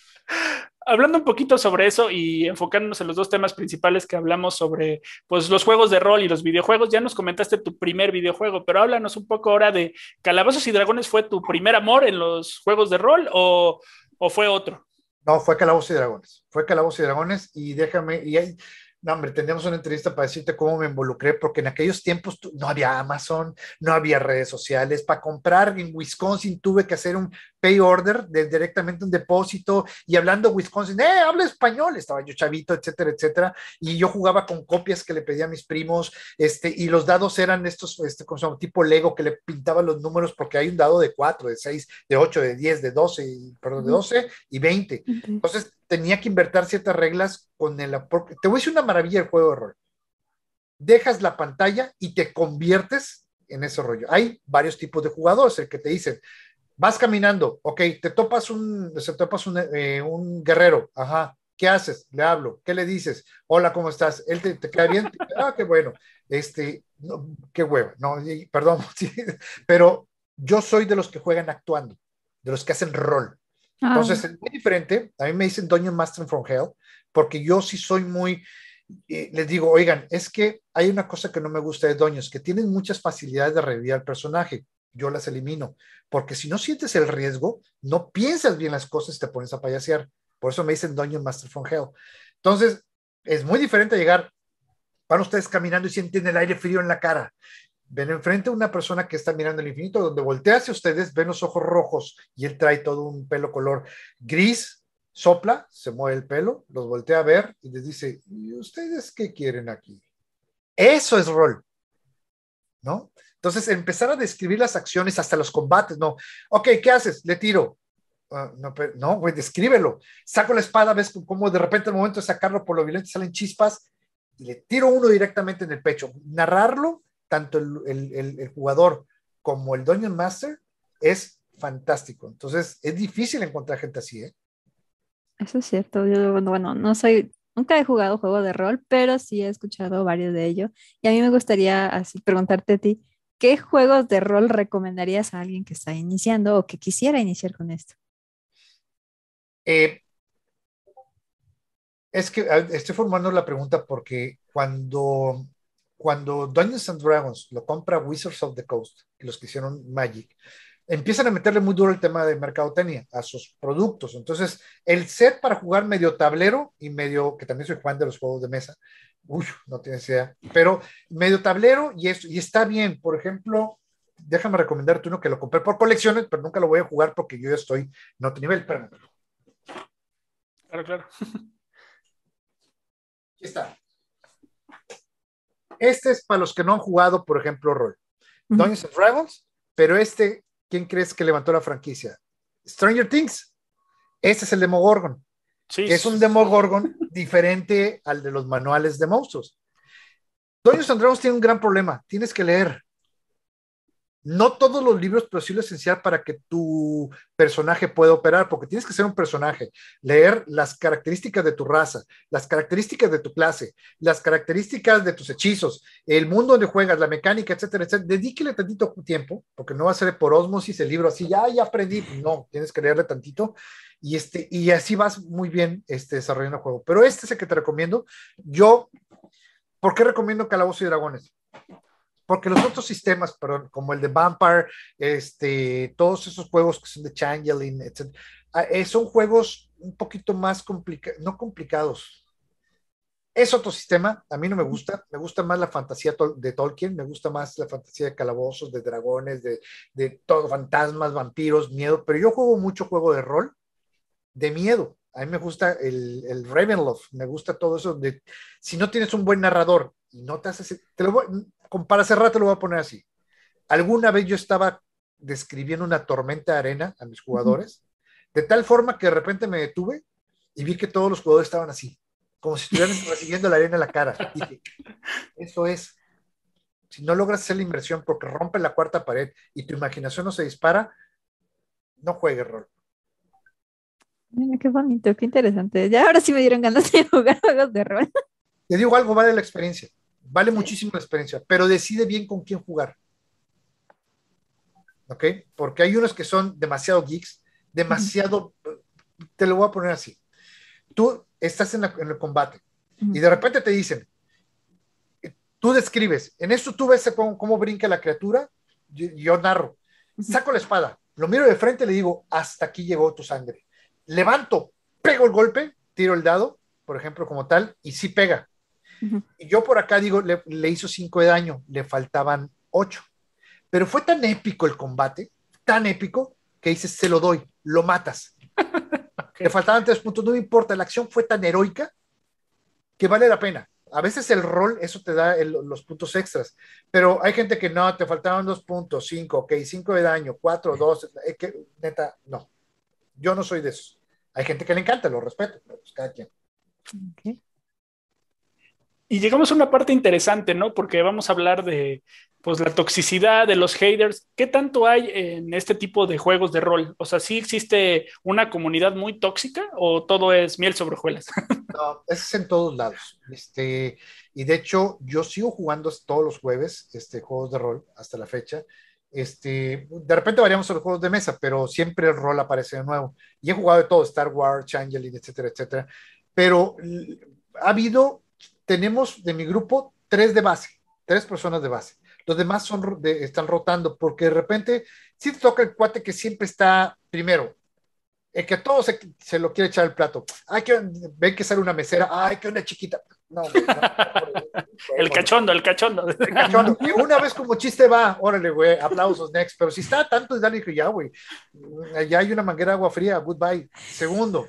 Hablando un poquito sobre eso y enfocándonos en los dos temas principales que hablamos sobre pues, los juegos de rol y los videojuegos, ya nos comentaste tu primer videojuego, pero háblanos un poco ahora de Calabozos y Dragones, ¿fue tu primer amor en los juegos de rol o, fue otro? No, fue Calabozos y Dragones, fue Calabozos y Dragones y déjame, y no, hombre, tendríamos una entrevista para decirte cómo me involucré, porque en aquellos tiempos no había Amazon, no había redes sociales. Para comprar en Wisconsin tuve que hacer un pay order, de, directamente un depósito, y hablando Wisconsin, ¡eh, habla español! Estaba yo chavito, etcétera, etcétera. Y yo jugaba con copias que le pedía a mis primos, este, y los dados eran estos, este, como se tipo Lego, que le pintaba los números, porque hay un dado de 4, de 6, de 8, de 10, de 12, perdón, de 12 y 20. Entonces, tenía que invertir ciertas reglas con el... Te voy a decir una maravilla el juego de rol. Dejas la pantalla y te conviertes en ese rollo. Hay varios tipos de jugadores, el que te dicen, vas caminando, ok, te topas un, te topas eh, un, guerrero, ajá, ¿qué haces? Le hablo, ¿qué le dices? Hola, ¿cómo estás? Él te, te queda bien, ah, qué bueno, este, qué hueva, no, perdón, pero yo soy de los que juegan actuando, de los que hacen rol. Entonces, ah. es muy diferente. A mí me dicen Doño Master from Hell, porque yo sí soy muy, eh, les digo, oigan, es que hay una cosa que no me gusta de Doños, que tienen muchas facilidades de revivir al personaje. Yo las elimino, porque si no sientes el riesgo, no piensas bien las cosas y te pones a payasear. Por eso me dicen Doño Master from Hell. Entonces, es muy diferente llegar, van ustedes caminando y sienten el aire frío en la cara ven enfrente una persona que está mirando el infinito, donde voltea hacia ustedes, ven los ojos rojos y él trae todo un pelo color gris, sopla, se mueve el pelo, los voltea a ver y les dice, ¿y ustedes qué quieren aquí? Eso es rol, ¿no? Entonces, empezar a describir las acciones hasta los combates, ¿no? Ok, ¿qué haces? Le tiro. Ah, no, güey, descríbelo. Saco la espada, ves cómo de repente el momento de sacarlo por lo violento salen chispas y le tiro uno directamente en el pecho. Narrarlo tanto el, jugador como el Dungeon Master, es fantástico. Entonces, es difícil encontrar gente así, ¿eh? Eso es cierto. Yo, bueno, no soy, nunca he jugado juego de rol, pero sí he escuchado varios de ellos. Y a mí me gustaría así preguntarte a ti, ¿qué juegos de rol recomendarías a alguien que está iniciando o que quisiera iniciar con esto? Eh, es que estoy formando la pregunta porque cuando cuando Dungeons and Dragons lo compra Wizards of the Coast, los que hicieron Magic, empiezan a meterle muy duro el tema de mercadotecnia a sus productos. Entonces, el set para jugar medio tablero y medio, que también soy fan de los juegos de mesa, uy, no tienes idea, pero medio tablero y, esto, y está bien. Por ejemplo, déjame recomendarte uno que lo compré por colecciones, pero nunca lo voy a jugar porque yo ya estoy en otro nivel. Claro, claro. Aquí está. Este es para los que no han jugado, por ejemplo, rol. Dragons, pero este, ¿quién crees que levantó la franquicia? Stranger Things. Este es el Demogorgon. es un Demogorgon diferente al de los manuales de monstruos. Dungeons and Dragons tiene un gran problema. Tienes que leer no todos los libros, pero sí lo esencial para que tu personaje pueda operar, porque tienes que ser un personaje, leer las características de tu raza, las características de tu clase, las características de tus hechizos, el mundo donde juegas, la mecánica, etcétera, etcétera. Dedíquele tantito tiempo, porque no va a ser por osmosis el libro así, ya, ya aprendí, no, tienes que leerle tantito. Y, este, y así vas muy bien este, desarrollando el juego. Pero este es el que te recomiendo. Yo, ¿por qué recomiendo Calabozo y Dragones? porque los otros sistemas, como el de Vampire, este, todos esos juegos que son de Changeling, etc., ah, eh, son juegos un poquito más complicados, no complicados. Es otro sistema, a mí no me gusta, me gusta más la fantasía de Tolkien, me gusta más la fantasía de calabozos, de dragones, de, todo, fantasmas, vampiros, miedo, pero yo juego mucho juego de rol de miedo, a mí me gusta el, el Ravenloft, me gusta todo eso. De, si no tienes un buen narrador y no te Te lo voy, para hace rato lo voy a poner así. Alguna vez yo estaba describiendo una tormenta de arena a mis jugadores, de tal forma que de repente me detuve y vi que todos los jugadores estaban así, como si estuvieran recibiendo la arena en la cara. eso es. Si no logras hacer la inversión porque rompe la cuarta pared y tu imaginación no se dispara, no juegues rol. Mira, qué bonito, qué interesante. Ya ahora sí me dieron ganas de jugar juegos de rol. Te digo algo, vale la experiencia. Vale muchísimo la experiencia, pero decide bien con quién jugar. ¿Ok? Porque hay unos que son demasiado geeks, demasiado. Te lo voy a poner así. Tú estás en, el combate y de repente te dicen, tú describes, en esto tú ves cómo, brinca la criatura, yo, narro, saco la espada, lo miro de frente y le digo, hasta aquí llegó tu sangre. Levanto, pego el golpe, tiro el dado, por ejemplo, como tal, y sí pega. Y yo por acá digo, le, hizo 5 de daño, le faltaban 8. Pero fue tan épico el combate, tan épico, que dices, se lo doy, lo matas. Le faltaban 3 puntos, no me importa, la acción fue tan heroica que vale la pena. A veces el rol, eso te da los puntos extras, pero hay gente que no, te faltaban dos puntos, 5, ok, 5 de daño, 4, 2, que neta, no. Yo no soy de esos. Hay gente que le encanta, lo respeto, pues, cada quien y llegamos a una parte interesante, ¿no? Porque vamos a hablar de pues la toxicidad de los haters. ¿Qué tanto hay en este tipo de juegos de rol? O sea, ¿sí existe una comunidad muy tóxica o todo es miel sobre hojuelas? No, es en todos lados. Este, y de hecho, yo sigo jugando todos los jueves este, juegos de rol hasta la fecha. Este, de repente variamos a los juegos de mesa, pero siempre el rol aparece de nuevo. Y he jugado de todo, Star Wars, y etcétera, etcétera. Pero ha habido tenemos de mi grupo tres de base, tres personas de base. Los demás son están rotando porque de repente si te toca el cuate que siempre está primero. El que a todos se, lo quiere echar el plato. Ay, que, ven que sale una mesera. Ay, que una chiquita. el cachondo, el cachondo. una vez como chiste va, órale, güey, aplausos, next. Pero si está tanto, es que ya, güey. Allá hay una manguera de agua fría, goodbye. Segundo,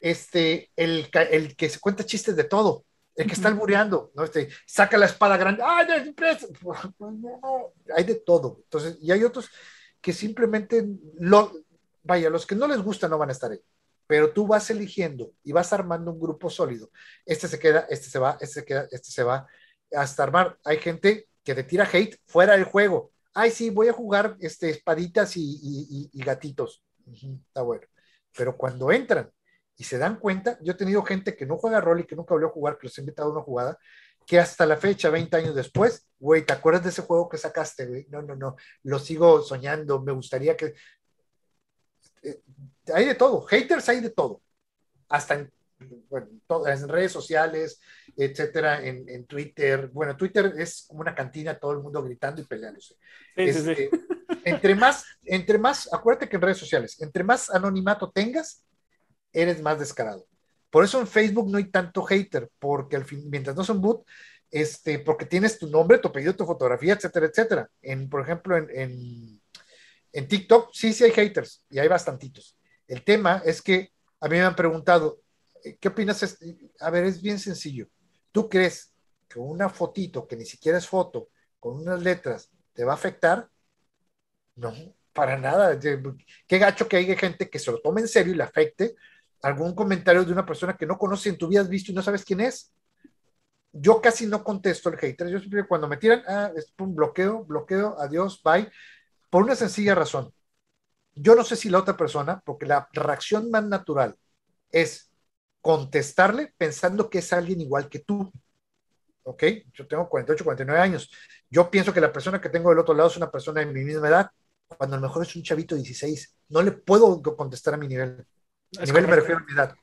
este, el, el que se cuenta chistes de todo el que está albureando, ¿no? Este, saca la espada grande, ¡ay, no! Hay de todo. Entonces, y hay otros que simplemente, vaya, los que no les gusta no van a estar ahí, pero tú vas eligiendo y vas armando un grupo sólido. Este se queda, este se va, este se queda, este se va, hasta armar. Hay gente que te tira hate fuera del juego. Ay, sí, voy a jugar este, espaditas y, gatitos. está bueno. Pero cuando entran, y se dan cuenta, yo he tenido gente que no juega rol y que nunca volvió a jugar, que los he invitado a una jugada, que hasta la fecha, 20 años después, güey, ¿te acuerdas de ese juego que sacaste? Güey? No, no, no, lo sigo soñando, me gustaría que... Eh, hay de todo, haters hay de todo, hasta en, en redes sociales, etcétera, en, Twitter. Bueno, Twitter es como una cantina, todo el mundo gritando y peleándose. Este, entre más, entre más, acuérdate que en redes sociales, entre más anonimato tengas, eres más descarado. Por eso en Facebook no hay tanto hater, porque al fin, mientras no son boot, este, porque tienes tu nombre, tu apellido, tu fotografía, etcétera, etcétera. En, por ejemplo, en, en, en TikTok sí, sí hay haters y hay bastantitos. El tema es que a mí me han preguntado, eh, ¿qué opinas? A ver, es bien sencillo. ¿Tú crees que una fotito que ni siquiera es foto, con unas letras, te va a afectar? No, para nada. Qué gacho que hay gente que se lo tome en serio y le afecte algún comentario de una persona que no conoce en tu vida has visto y no sabes quién es, yo casi no contesto el hater. Yo siempre cuando me tiran, ah, es un bloqueo, bloqueo, adiós, bye, por una sencilla razón. Yo no sé si la otra persona, porque la reacción más natural es contestarle pensando que es alguien igual que tú. ¿Ok? Yo tengo 48, 49 años. Yo pienso que la persona que tengo del otro lado es una persona de mi misma edad, cuando a lo mejor es un chavito de 16. No le puedo contestar a mi nivel nivel me refiero a mi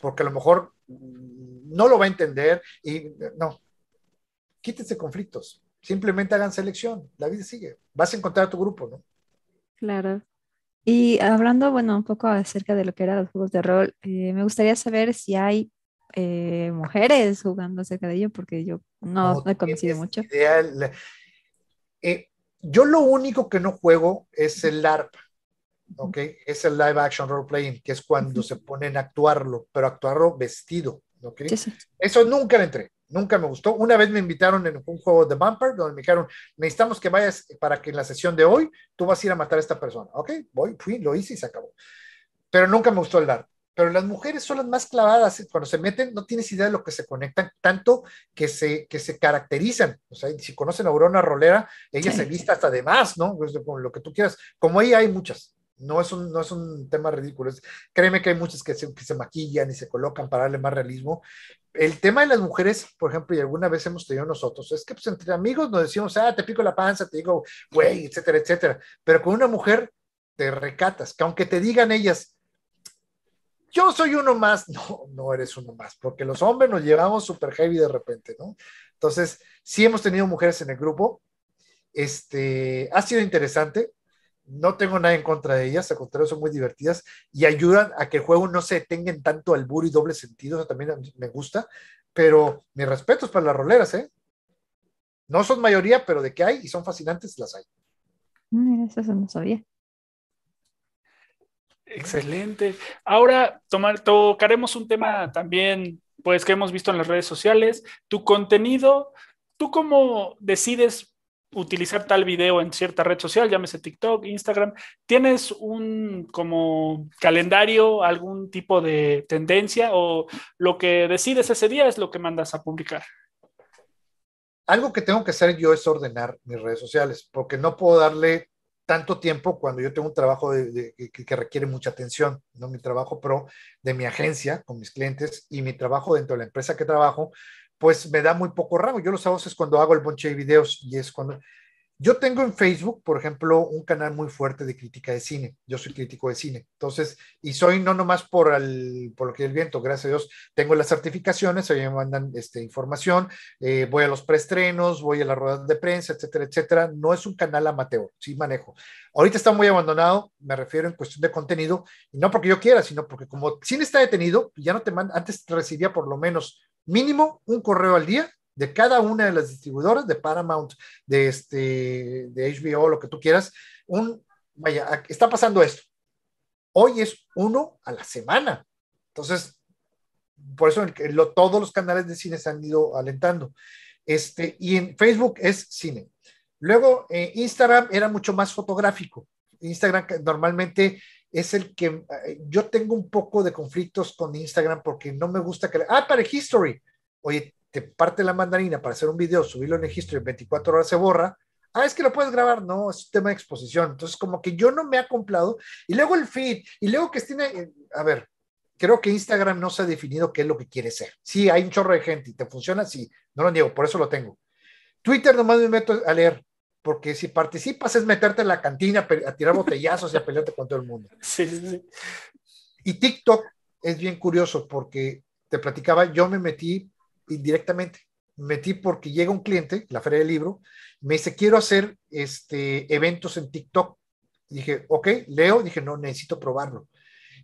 porque a lo mejor mm, no lo va a entender y no. Quítense conflictos, simplemente hagan selección, la vida sigue, vas a encontrar a tu grupo, ¿no? Claro. Y hablando, bueno, un poco acerca de lo que eran los juegos de rol, eh, me gustaría saber si hay eh, mujeres jugando acerca de ello, porque yo no, he conocido mucho. Eh, yo lo único que no juego es el LARP. ¿ok? Es el live action role playing, que es cuando se ponen a actuarlo, pero actuarlo vestido, ¿ok? Eso nunca le entré, nunca me gustó. Una vez me invitaron en un juego de Bumper, donde me dijeron, necesitamos que vayas para que en la sesión de hoy tú vas a ir a matar a esta persona, ¿ok? Voy, fui, lo hice y se acabó. Pero nunca me gustó el dar Pero las mujeres son las más clavadas, ¿eh? cuando se meten no tienes idea de lo que se conectan, tanto que se, que se caracterizan. O sea, si conocen a Aurora Rolera, ella se vista hasta de más, ¿no? Pues, con lo que tú quieras. Como ahí hay muchas, no es un, tema ridículo. créeme que hay muchas que se, maquillan y se colocan para darle más realismo. El tema de las mujeres, por ejemplo, y alguna vez hemos tenido nosotros, es que pues, entre amigos nos decimos, ah, te pico la panza, te digo, güey, etcétera, etcétera. Pero con una mujer te recatas, que aunque te digan ellas, yo soy uno más, no, no eres uno más, porque los hombres nos llevamos súper heavy de repente, ¿no? Entonces, sí hemos tenido mujeres en el grupo, este, ha sido interesante, no tengo nada en contra de ellas, al contrario, son muy divertidas y ayudan a que el juego no se detenga en tanto albur y doble sentido, eso también me gusta, pero mis respetos para las roleras, ¿eh? No son mayoría, pero de que hay y son fascinantes, las hay. Mm, eso no sabía. Excelente. Ahora tomar, tocaremos un tema también, pues, que hemos visto en las redes sociales, tu contenido, ¿tú cómo decides utilizar tal video en cierta red social, llámese TikTok, Instagram. ¿Tienes un como calendario, algún tipo de tendencia o lo que decides ese día es lo que mandas a publicar? Algo que tengo que hacer yo es ordenar mis redes sociales, porque no puedo darle tanto tiempo cuando yo tengo un trabajo que, requiere mucha atención, ¿no? Mi trabajo pro de mi agencia con mis clientes y mi trabajo dentro de la empresa que trabajo pues me da muy poco rango. Yo los sabes es cuando hago el bonche de videos y es cuando... Yo tengo en Facebook, por ejemplo, un canal muy fuerte de crítica de cine. Yo soy crítico de cine. Entonces, y soy no nomás por, el, por lo que el viento, gracias a Dios, tengo las certificaciones, ahí me mandan este, información, eh, voy a los preestrenos, voy a las ruedas de prensa, etcétera, etcétera. No es un canal amateur, sí manejo. Ahorita está muy abandonado, me refiero en cuestión de contenido, y no porque yo quiera, sino porque como cine está detenido, ya no te manda, antes te recibía por lo menos mínimo un correo al día de cada una de las distribuidoras de Paramount, de, este, de HBO, lo que tú quieras. Un, vaya, está pasando esto. Hoy es uno a la semana. Entonces, por eso todos los canales de cine se han ido alentando. Este, y en Facebook es cine. Luego, eh, Instagram era mucho más fotográfico. Instagram normalmente es el que eh, yo tengo un poco de conflictos con Instagram porque no me gusta que... ah, para History. Oye, te parte la mandarina para hacer un video, subirlo en el History, 24 horas se borra. Ah, es que lo puedes grabar. No, es un tema de exposición. Entonces, como que yo no me ha comprado. Y luego el feed, y luego que tiene... A ver, creo que Instagram no se ha definido qué es lo que quiere ser. Sí, hay un chorro de gente y te funciona, sí, no lo niego, por eso lo tengo. Twitter nomás me meto a leer porque si participas es meterte en la cantina a tirar botellazos y a pelearte con todo el mundo. Sí, Y TikTok es bien curioso porque te platicaba, yo me metí indirectamente, metí porque llega un cliente, la feria del libro, me dice, quiero hacer este, eventos en TikTok. Dije, ok, leo, dije, no, necesito probarlo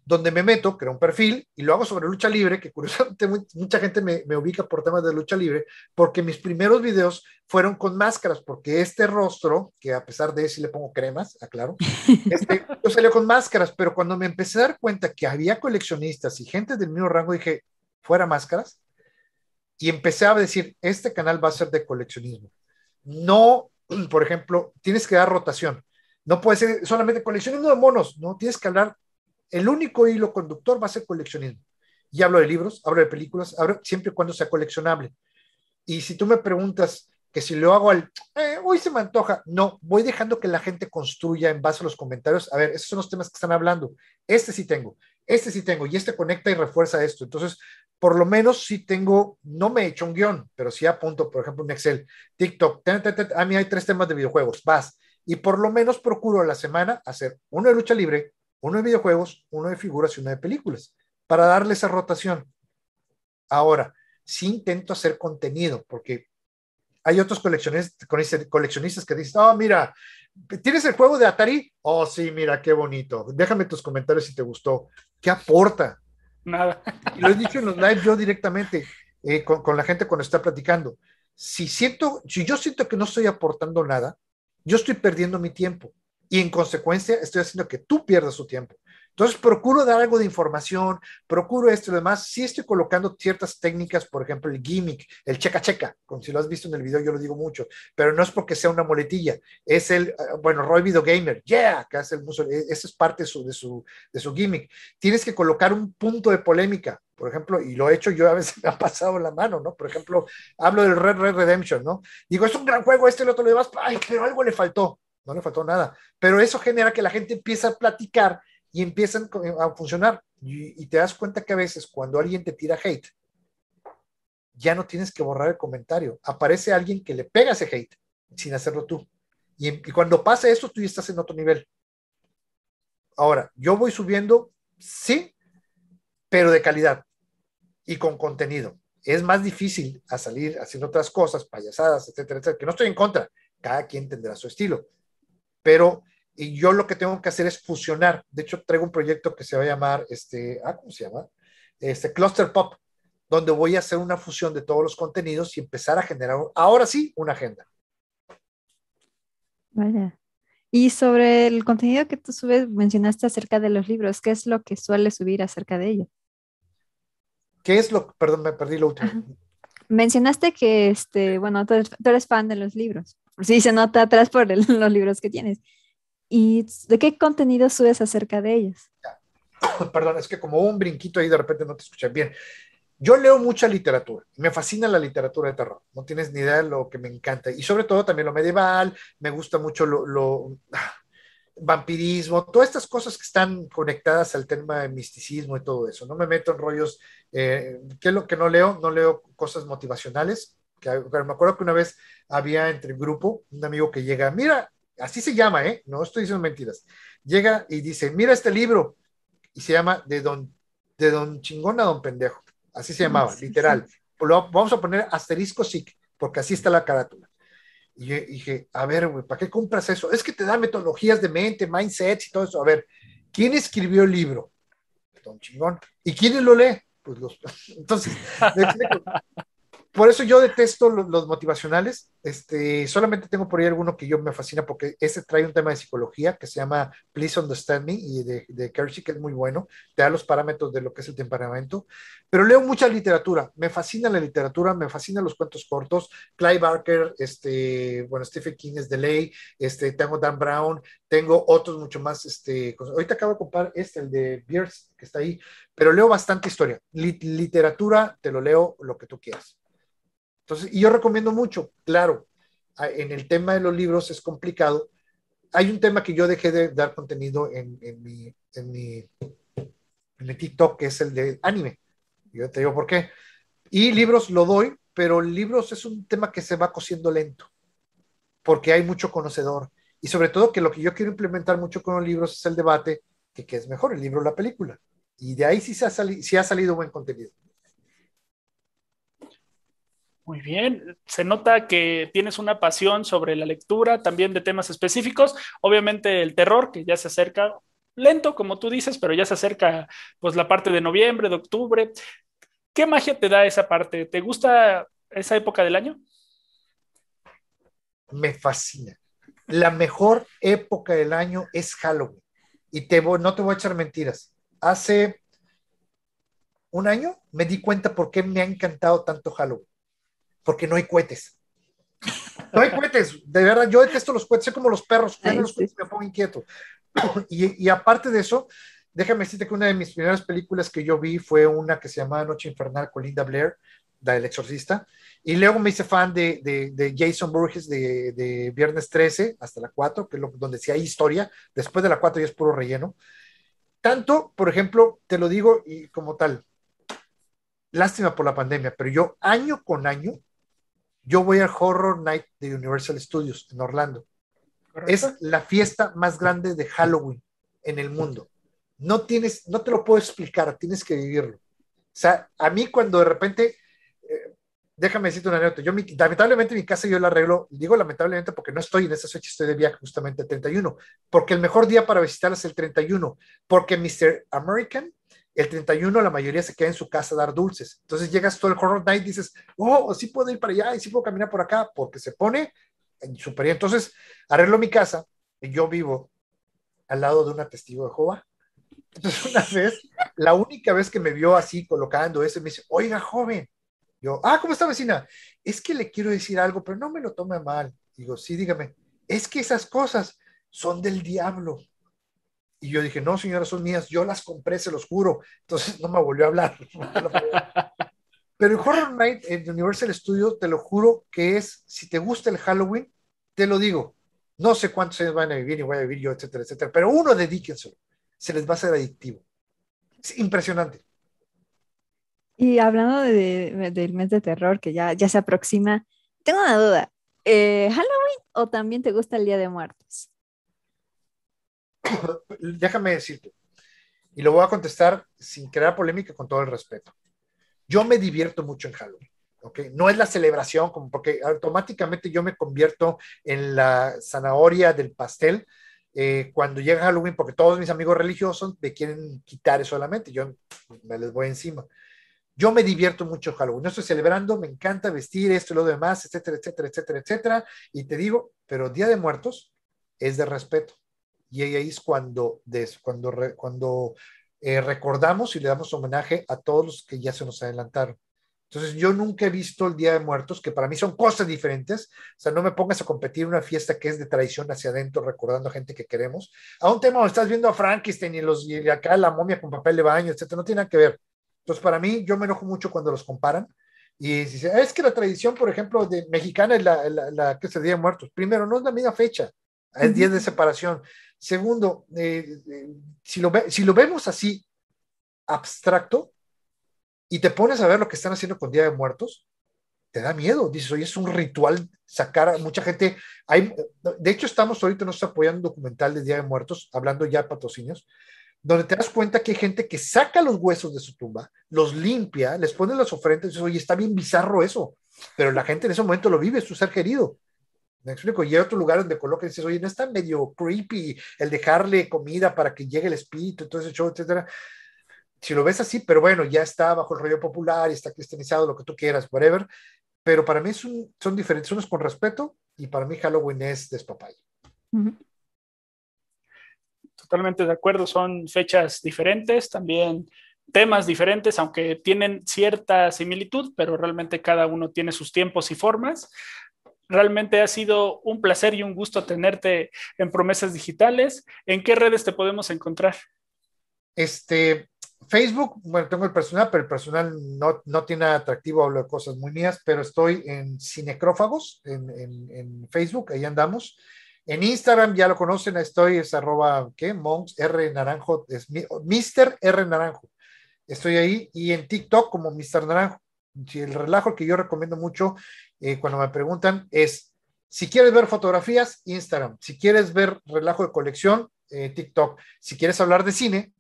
donde me meto, creo un perfil y lo hago sobre lucha libre, que curiosamente mucha gente me, ubica por temas de lucha libre, porque mis primeros videos fueron con máscaras, porque este rostro, que a pesar de si le pongo cremas, aclaro, este, yo salió con máscaras, pero cuando me empecé a dar cuenta que había coleccionistas y gente del mismo rango, dije, fuera máscaras, y empecé a decir, este canal va a ser de coleccionismo. No, por ejemplo, tienes que dar rotación. No puede ser solamente coleccionismo de monos, no, tienes que hablar el único hilo conductor va a ser coleccionismo. Y hablo de libros, hablo de películas, hablo siempre y cuando sea coleccionable. Y si tú me preguntas que si lo hago al, eh, hoy se me antoja, no, voy dejando que la gente construya en base a los comentarios. A ver, esos son los temas que están hablando. Este sí tengo, este sí tengo, y este conecta y refuerza esto. Entonces, por lo menos sí tengo, no me he hecho un guión, pero sí apunto, por ejemplo, en Excel, TikTok, ah, a mí hay tres temas de videojuegos, vas. Y por lo menos procuro a la semana hacer uno de lucha libre, uno de videojuegos, uno de figuras y uno de películas, para darle esa rotación. Ahora, si intento hacer contenido, porque hay otros coleccionistas, coleccionistas que dicen, oh, mira, ¿tienes el juego de Atari? Oh, sí, mira, qué bonito. Déjame tus comentarios si te gustó. ¿Qué aporta? Nada. lo he dicho en los live yo directamente eh, con, con, la gente cuando está platicando. Si siento, si yo siento que no estoy aportando nada, yo estoy perdiendo mi tiempo y en consecuencia estoy haciendo que tú pierdas tu tiempo. Entonces, procuro dar algo de información, procuro esto y lo demás. si estoy colocando ciertas técnicas, por ejemplo, el gimmick, el checa-checa, como si lo has visto en el video, yo lo digo mucho, pero no es porque sea una moletilla, es el, eh, bueno, Roy Video Gamer, yeah, que hace el muso, e, es parte de su, de, su, de su gimmick. Tienes que colocar un punto de polémica, por ejemplo, y lo he hecho yo, a veces me ha pasado la mano, ¿no? Por ejemplo, hablo del Red Red Redemption, ¿no? Digo, es un gran juego, este y el otro lo demás, pero algo le faltó no le faltó nada. Pero eso genera que la gente empieza a platicar y empiezan eh, a funcionar. Y, te das cuenta que a veces cuando alguien te tira hate, ya no tienes que borrar el comentario. Aparece alguien que le pega ese hate sin hacerlo tú. Em, y, cuando pasa eso, tú ya estás en otro nivel. Ahora, yo voy subiendo, sí, pero de calidad y con contenido. Es más difícil a salir haciendo otras cosas, payasadas, etcétera, etcétera, que no estoy en contra. Cada quien tendrá su estilo pero yo lo que tengo que hacer es fusionar. De hecho, traigo un proyecto que se va a llamar, este, ah, Este, Cluster Pop, donde voy a hacer una fusión de todos los contenidos y empezar a generar, ahora sí, una agenda. Vaya. Y sobre el contenido que tú subes, mencionaste acerca de los libros, ¿qué es lo que suele subir acerca de ello? ¿Qué es lo, perdón, me perdí lo último. Mencionaste que, este, bueno, tú eres fan de los libros. Sí, se nota atrás por los libros que tienes. ¿Y de qué contenido subes acerca de ellos? Perdón, es que como un brinquito ahí de repente no te escuché bien. Yo leo mucha literatura, me fascina la literatura de terror, no tienes ni idea de lo que me encanta, y sobre todo también lo medieval, me gusta mucho lo, vampirismo, todas estas cosas que están conectadas al tema de misticismo y todo eso. No me meto en rollos, eh, ¿qué es lo que no leo? No leo cosas motivacionales, me acuerdo que una vez había entre el grupo un amigo que llega, mira, así se llama, ¿eh? No estoy diciendo mentiras. Llega y dice, mira este libro. Y se llama De Don, de don Chingón a Don Pendejo. Así se llamaba, literal. vamos a poner asterisco SIC, porque así está la carátula. Y, dije, a ver, ¿para qué compras eso? Es que te da metodologías de mente, mindsets y todo eso. A ver, ¿quién escribió el libro? Don Chingón. ¿Y quién lo lee? Pues los... Entonces, por eso yo detesto los, motivacionales. Este, solamente tengo por ahí alguno que yo me fascina porque ese trae un tema de psicología que se llama Please Understand Me y de, de que es muy bueno. Te da los parámetros de lo que es el temperamento. Pero leo mucha literatura. Me fascina la literatura, me fascinan los cuentos cortos. Clive Barker, este, bueno, Stephen King es de ley. Este, tengo Dan Brown, tengo otros mucho más. Este, ahorita acabo de comprar este, el de Beers, que está ahí. Pero leo bastante historia. literatura, te lo leo lo que tú quieras. Entonces, y yo recomiendo mucho, claro, en el tema de los libros es complicado. Hay un tema que yo dejé de dar contenido en, mi, en, mi, TikTok, que es el de anime. Yo te digo por qué. Y libros lo doy, pero libros es un tema que se va cosiendo lento, porque hay mucho conocedor. Y sobre todo que lo que yo quiero implementar mucho con los libros es el debate que qué es mejor, el libro o la película. Y de ahí sí, se sí ha salido buen contenido. Muy bien, se nota que tienes una pasión sobre la lectura, también de temas específicos, obviamente el terror, que ya se acerca lento, como tú dices, pero ya se acerca pues la parte de noviembre, de octubre. ¿Qué magia te da esa parte? ¿Te gusta esa época del año? Me fascina. La mejor época del año es Halloween. Y te no te voy a echar mentiras. Hace un año me di cuenta por qué me ha encantado tanto Halloween porque no hay cohetes. No hay cohetes, de verdad, yo detesto los cohetes, soy como los perros, me pongo inquieto. Y, aparte de eso, déjame decirte que una de mis primeras películas que yo vi fue una que se llamaba Noche Infernal con Linda Blair, la del exorcista, y luego me hice fan de, de, Jason Burgess de, de, Viernes 13 hasta la 4, que es donde sí hay historia, después de la 4 ya es puro relleno. Tanto, por ejemplo, te lo digo y como tal, lástima por la pandemia, pero yo año con año yo voy al Horror Night de Universal Studios en Orlando. Es la fiesta más grande de Halloween en el mundo. No tienes, no te lo puedo explicar, tienes que vivirlo. O sea, a mí cuando de repente, eh, déjame decirte una anécdota, yo mi, lamentablemente mi casa yo la arreglo, digo lamentablemente porque no estoy en esa fecha, estoy de viaje justamente el 31, porque el mejor día para visitar es el 31, porque Mr. American el 31 la mayoría se queda en su casa a dar dulces. Entonces llegas todo el Horror Night y dices, oh, sí puedo ir para allá y sí puedo caminar por acá, porque se pone en superior. Entonces arreglo mi casa, y yo vivo al lado de una testigo de Jehová. Entonces una vez, la única vez que me vio así colocando eso, me dice, oiga, joven. Yo, ah, ¿cómo está vecina? Es que le quiero decir algo, pero no me lo tome mal. Digo, sí, dígame. Es que esas cosas son del diablo. Y yo dije, no, señoras, son mías, yo las compré, se los juro. Entonces no me volvió a hablar. Pero el Horror Night en Universal Studios, te lo juro que es, si te gusta el Halloween, te lo digo, no sé cuántos años van a vivir y voy a vivir yo, etcétera, etcétera. Pero uno, dedíquenselo, se les va a ser adictivo. Es impresionante. Y hablando de, del mes de terror que ya, ya se aproxima, tengo una duda. Eh, ¿Halloween o también te gusta el Día de Muertos? déjame decirte, y lo voy a contestar sin crear polémica con todo el respeto. Yo me divierto mucho en Halloween. Okay. No es la celebración, como porque automáticamente yo me convierto en la zanahoria del pastel eh, cuando llega Halloween, porque todos mis amigos religiosos me quieren quitar eso de la mente, yo me les voy encima. Yo me divierto mucho Halloween, no estoy celebrando, me encanta vestir esto y lo demás, etcétera, etcétera, etcétera, etcétera. Y te digo, pero Día de Muertos es de respeto y ahí es cuando, cuando, cuando eh, recordamos y le damos homenaje a todos los que ya se nos adelantaron. Entonces, yo nunca he visto el Día de Muertos, que para mí son cosas diferentes. O sea, no me pongas a competir en una fiesta que es de traición hacia adentro, recordando a gente que queremos. A un tema donde estás viendo a Frankenstein y, los, acá la momia con papel de baño, etcétera, no tiene nada que ver. Entonces, para mí, yo me enojo mucho cuando los comparan. Y dice, es que la tradición, por ejemplo, de mexicana es la, la que es el Día de Muertos. Primero, no es la misma fecha es 10 de separación. Segundo, eh, eh, si, lo si lo vemos así abstracto y te pones a ver lo que están haciendo con Día de Muertos, te da miedo. Dices, oye, es un ritual sacar a mucha gente. Hay, de hecho, estamos ahorita nos apoyando un documental de Día de Muertos, hablando ya de patrocinios, donde te das cuenta que hay gente que saca los huesos de su tumba, los limpia, les pone las ofrendas oye, está bien bizarro eso. Pero la gente en ese momento lo vive, es su ser querido. ¿Me explico? Y hay otro lugar donde colocan y dices, oye, no está medio creepy el dejarle comida para que llegue el espíritu, entonces todo ese show, etcétera. Si lo ves así, pero bueno, ya está bajo el rollo popular, y está cristianizado, lo que tú quieras, whatever. Pero para mí son, son diferentes, unos con respeto y para mí Halloween es despapay. totalmente de acuerdo, son fechas diferentes, también temas diferentes, aunque tienen cierta similitud, pero realmente cada uno tiene sus tiempos y formas. Realmente ha sido un placer y un gusto tenerte en Promesas Digitales. ¿En qué redes te podemos encontrar? Este, Facebook, bueno, tengo el personal, pero el personal no, no tiene atractivo, hablo de cosas muy mías, pero estoy en Cinecrófagos, en, en, en Facebook, ahí andamos. En Instagram, ya lo conocen, estoy, es arroba, ¿qué? Monks R Naranjo, es Mr. R Naranjo. Estoy ahí y en TikTok como Mr. Naranjo el relajo que yo recomiendo mucho eh, cuando me preguntan es, si quieres ver fotografías, Instagram. Si quieres ver relajo de colección, eh, TikTok. Si quieres hablar de cine,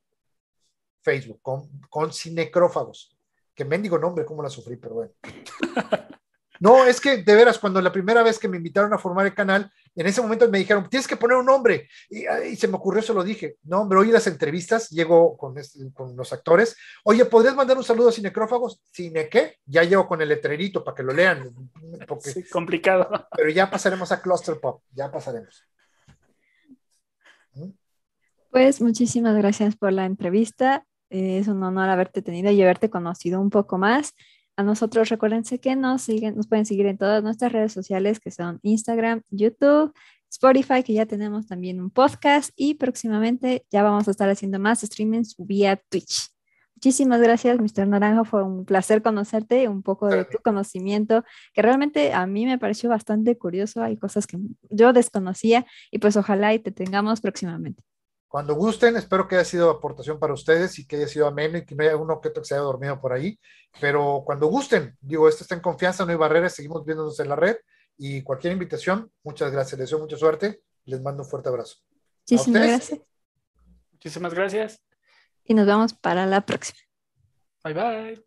Facebook, con, con cinecrófagos. Que mendigo nombre, cómo la sufrí, pero bueno. No, es que de veras, cuando la primera vez que me invitaron a formar el canal, en ese momento me dijeron, tienes que poner un nombre. Y, ah, se me ocurrió, eso lo dije. No, pero oí las entrevistas, llego con, los actores. Oye, ¿podrías mandar un saludo a Cinecrófagos? ¿Cine qué? Ya llego con el letrerito para que lo lean. Porque... complicado. Pero ya pasaremos a Cluster Pop, ya pasaremos. ¿Mm? Pues muchísimas gracias por la entrevista. Eh, es un honor haberte tenido y haberte conocido un poco más a nosotros recuérdense que nos siguen, nos pueden seguir en todas nuestras redes sociales que son Instagram, YouTube, Spotify, que ya tenemos también un podcast y próximamente ya vamos a estar haciendo más streamings vía Twitch. Muchísimas gracias, Mr. Naranjo. Fue un placer conocerte, un poco de tu conocimiento, que realmente a mí me pareció bastante curioso. Hay cosas que yo desconocía y pues ojalá y te tengamos próximamente. Cuando gusten, espero que haya sido aportación para ustedes y que haya sido ameno y que no haya uno que se haya dormido por ahí. Pero cuando gusten, digo, esto está en confianza, no hay barreras, seguimos viéndonos en la red y cualquier invitación, muchas gracias, les deseo mucha suerte, les mando un fuerte abrazo. Muchísimas gracias. Muchísimas gracias. Y nos vemos para la próxima. Bye bye.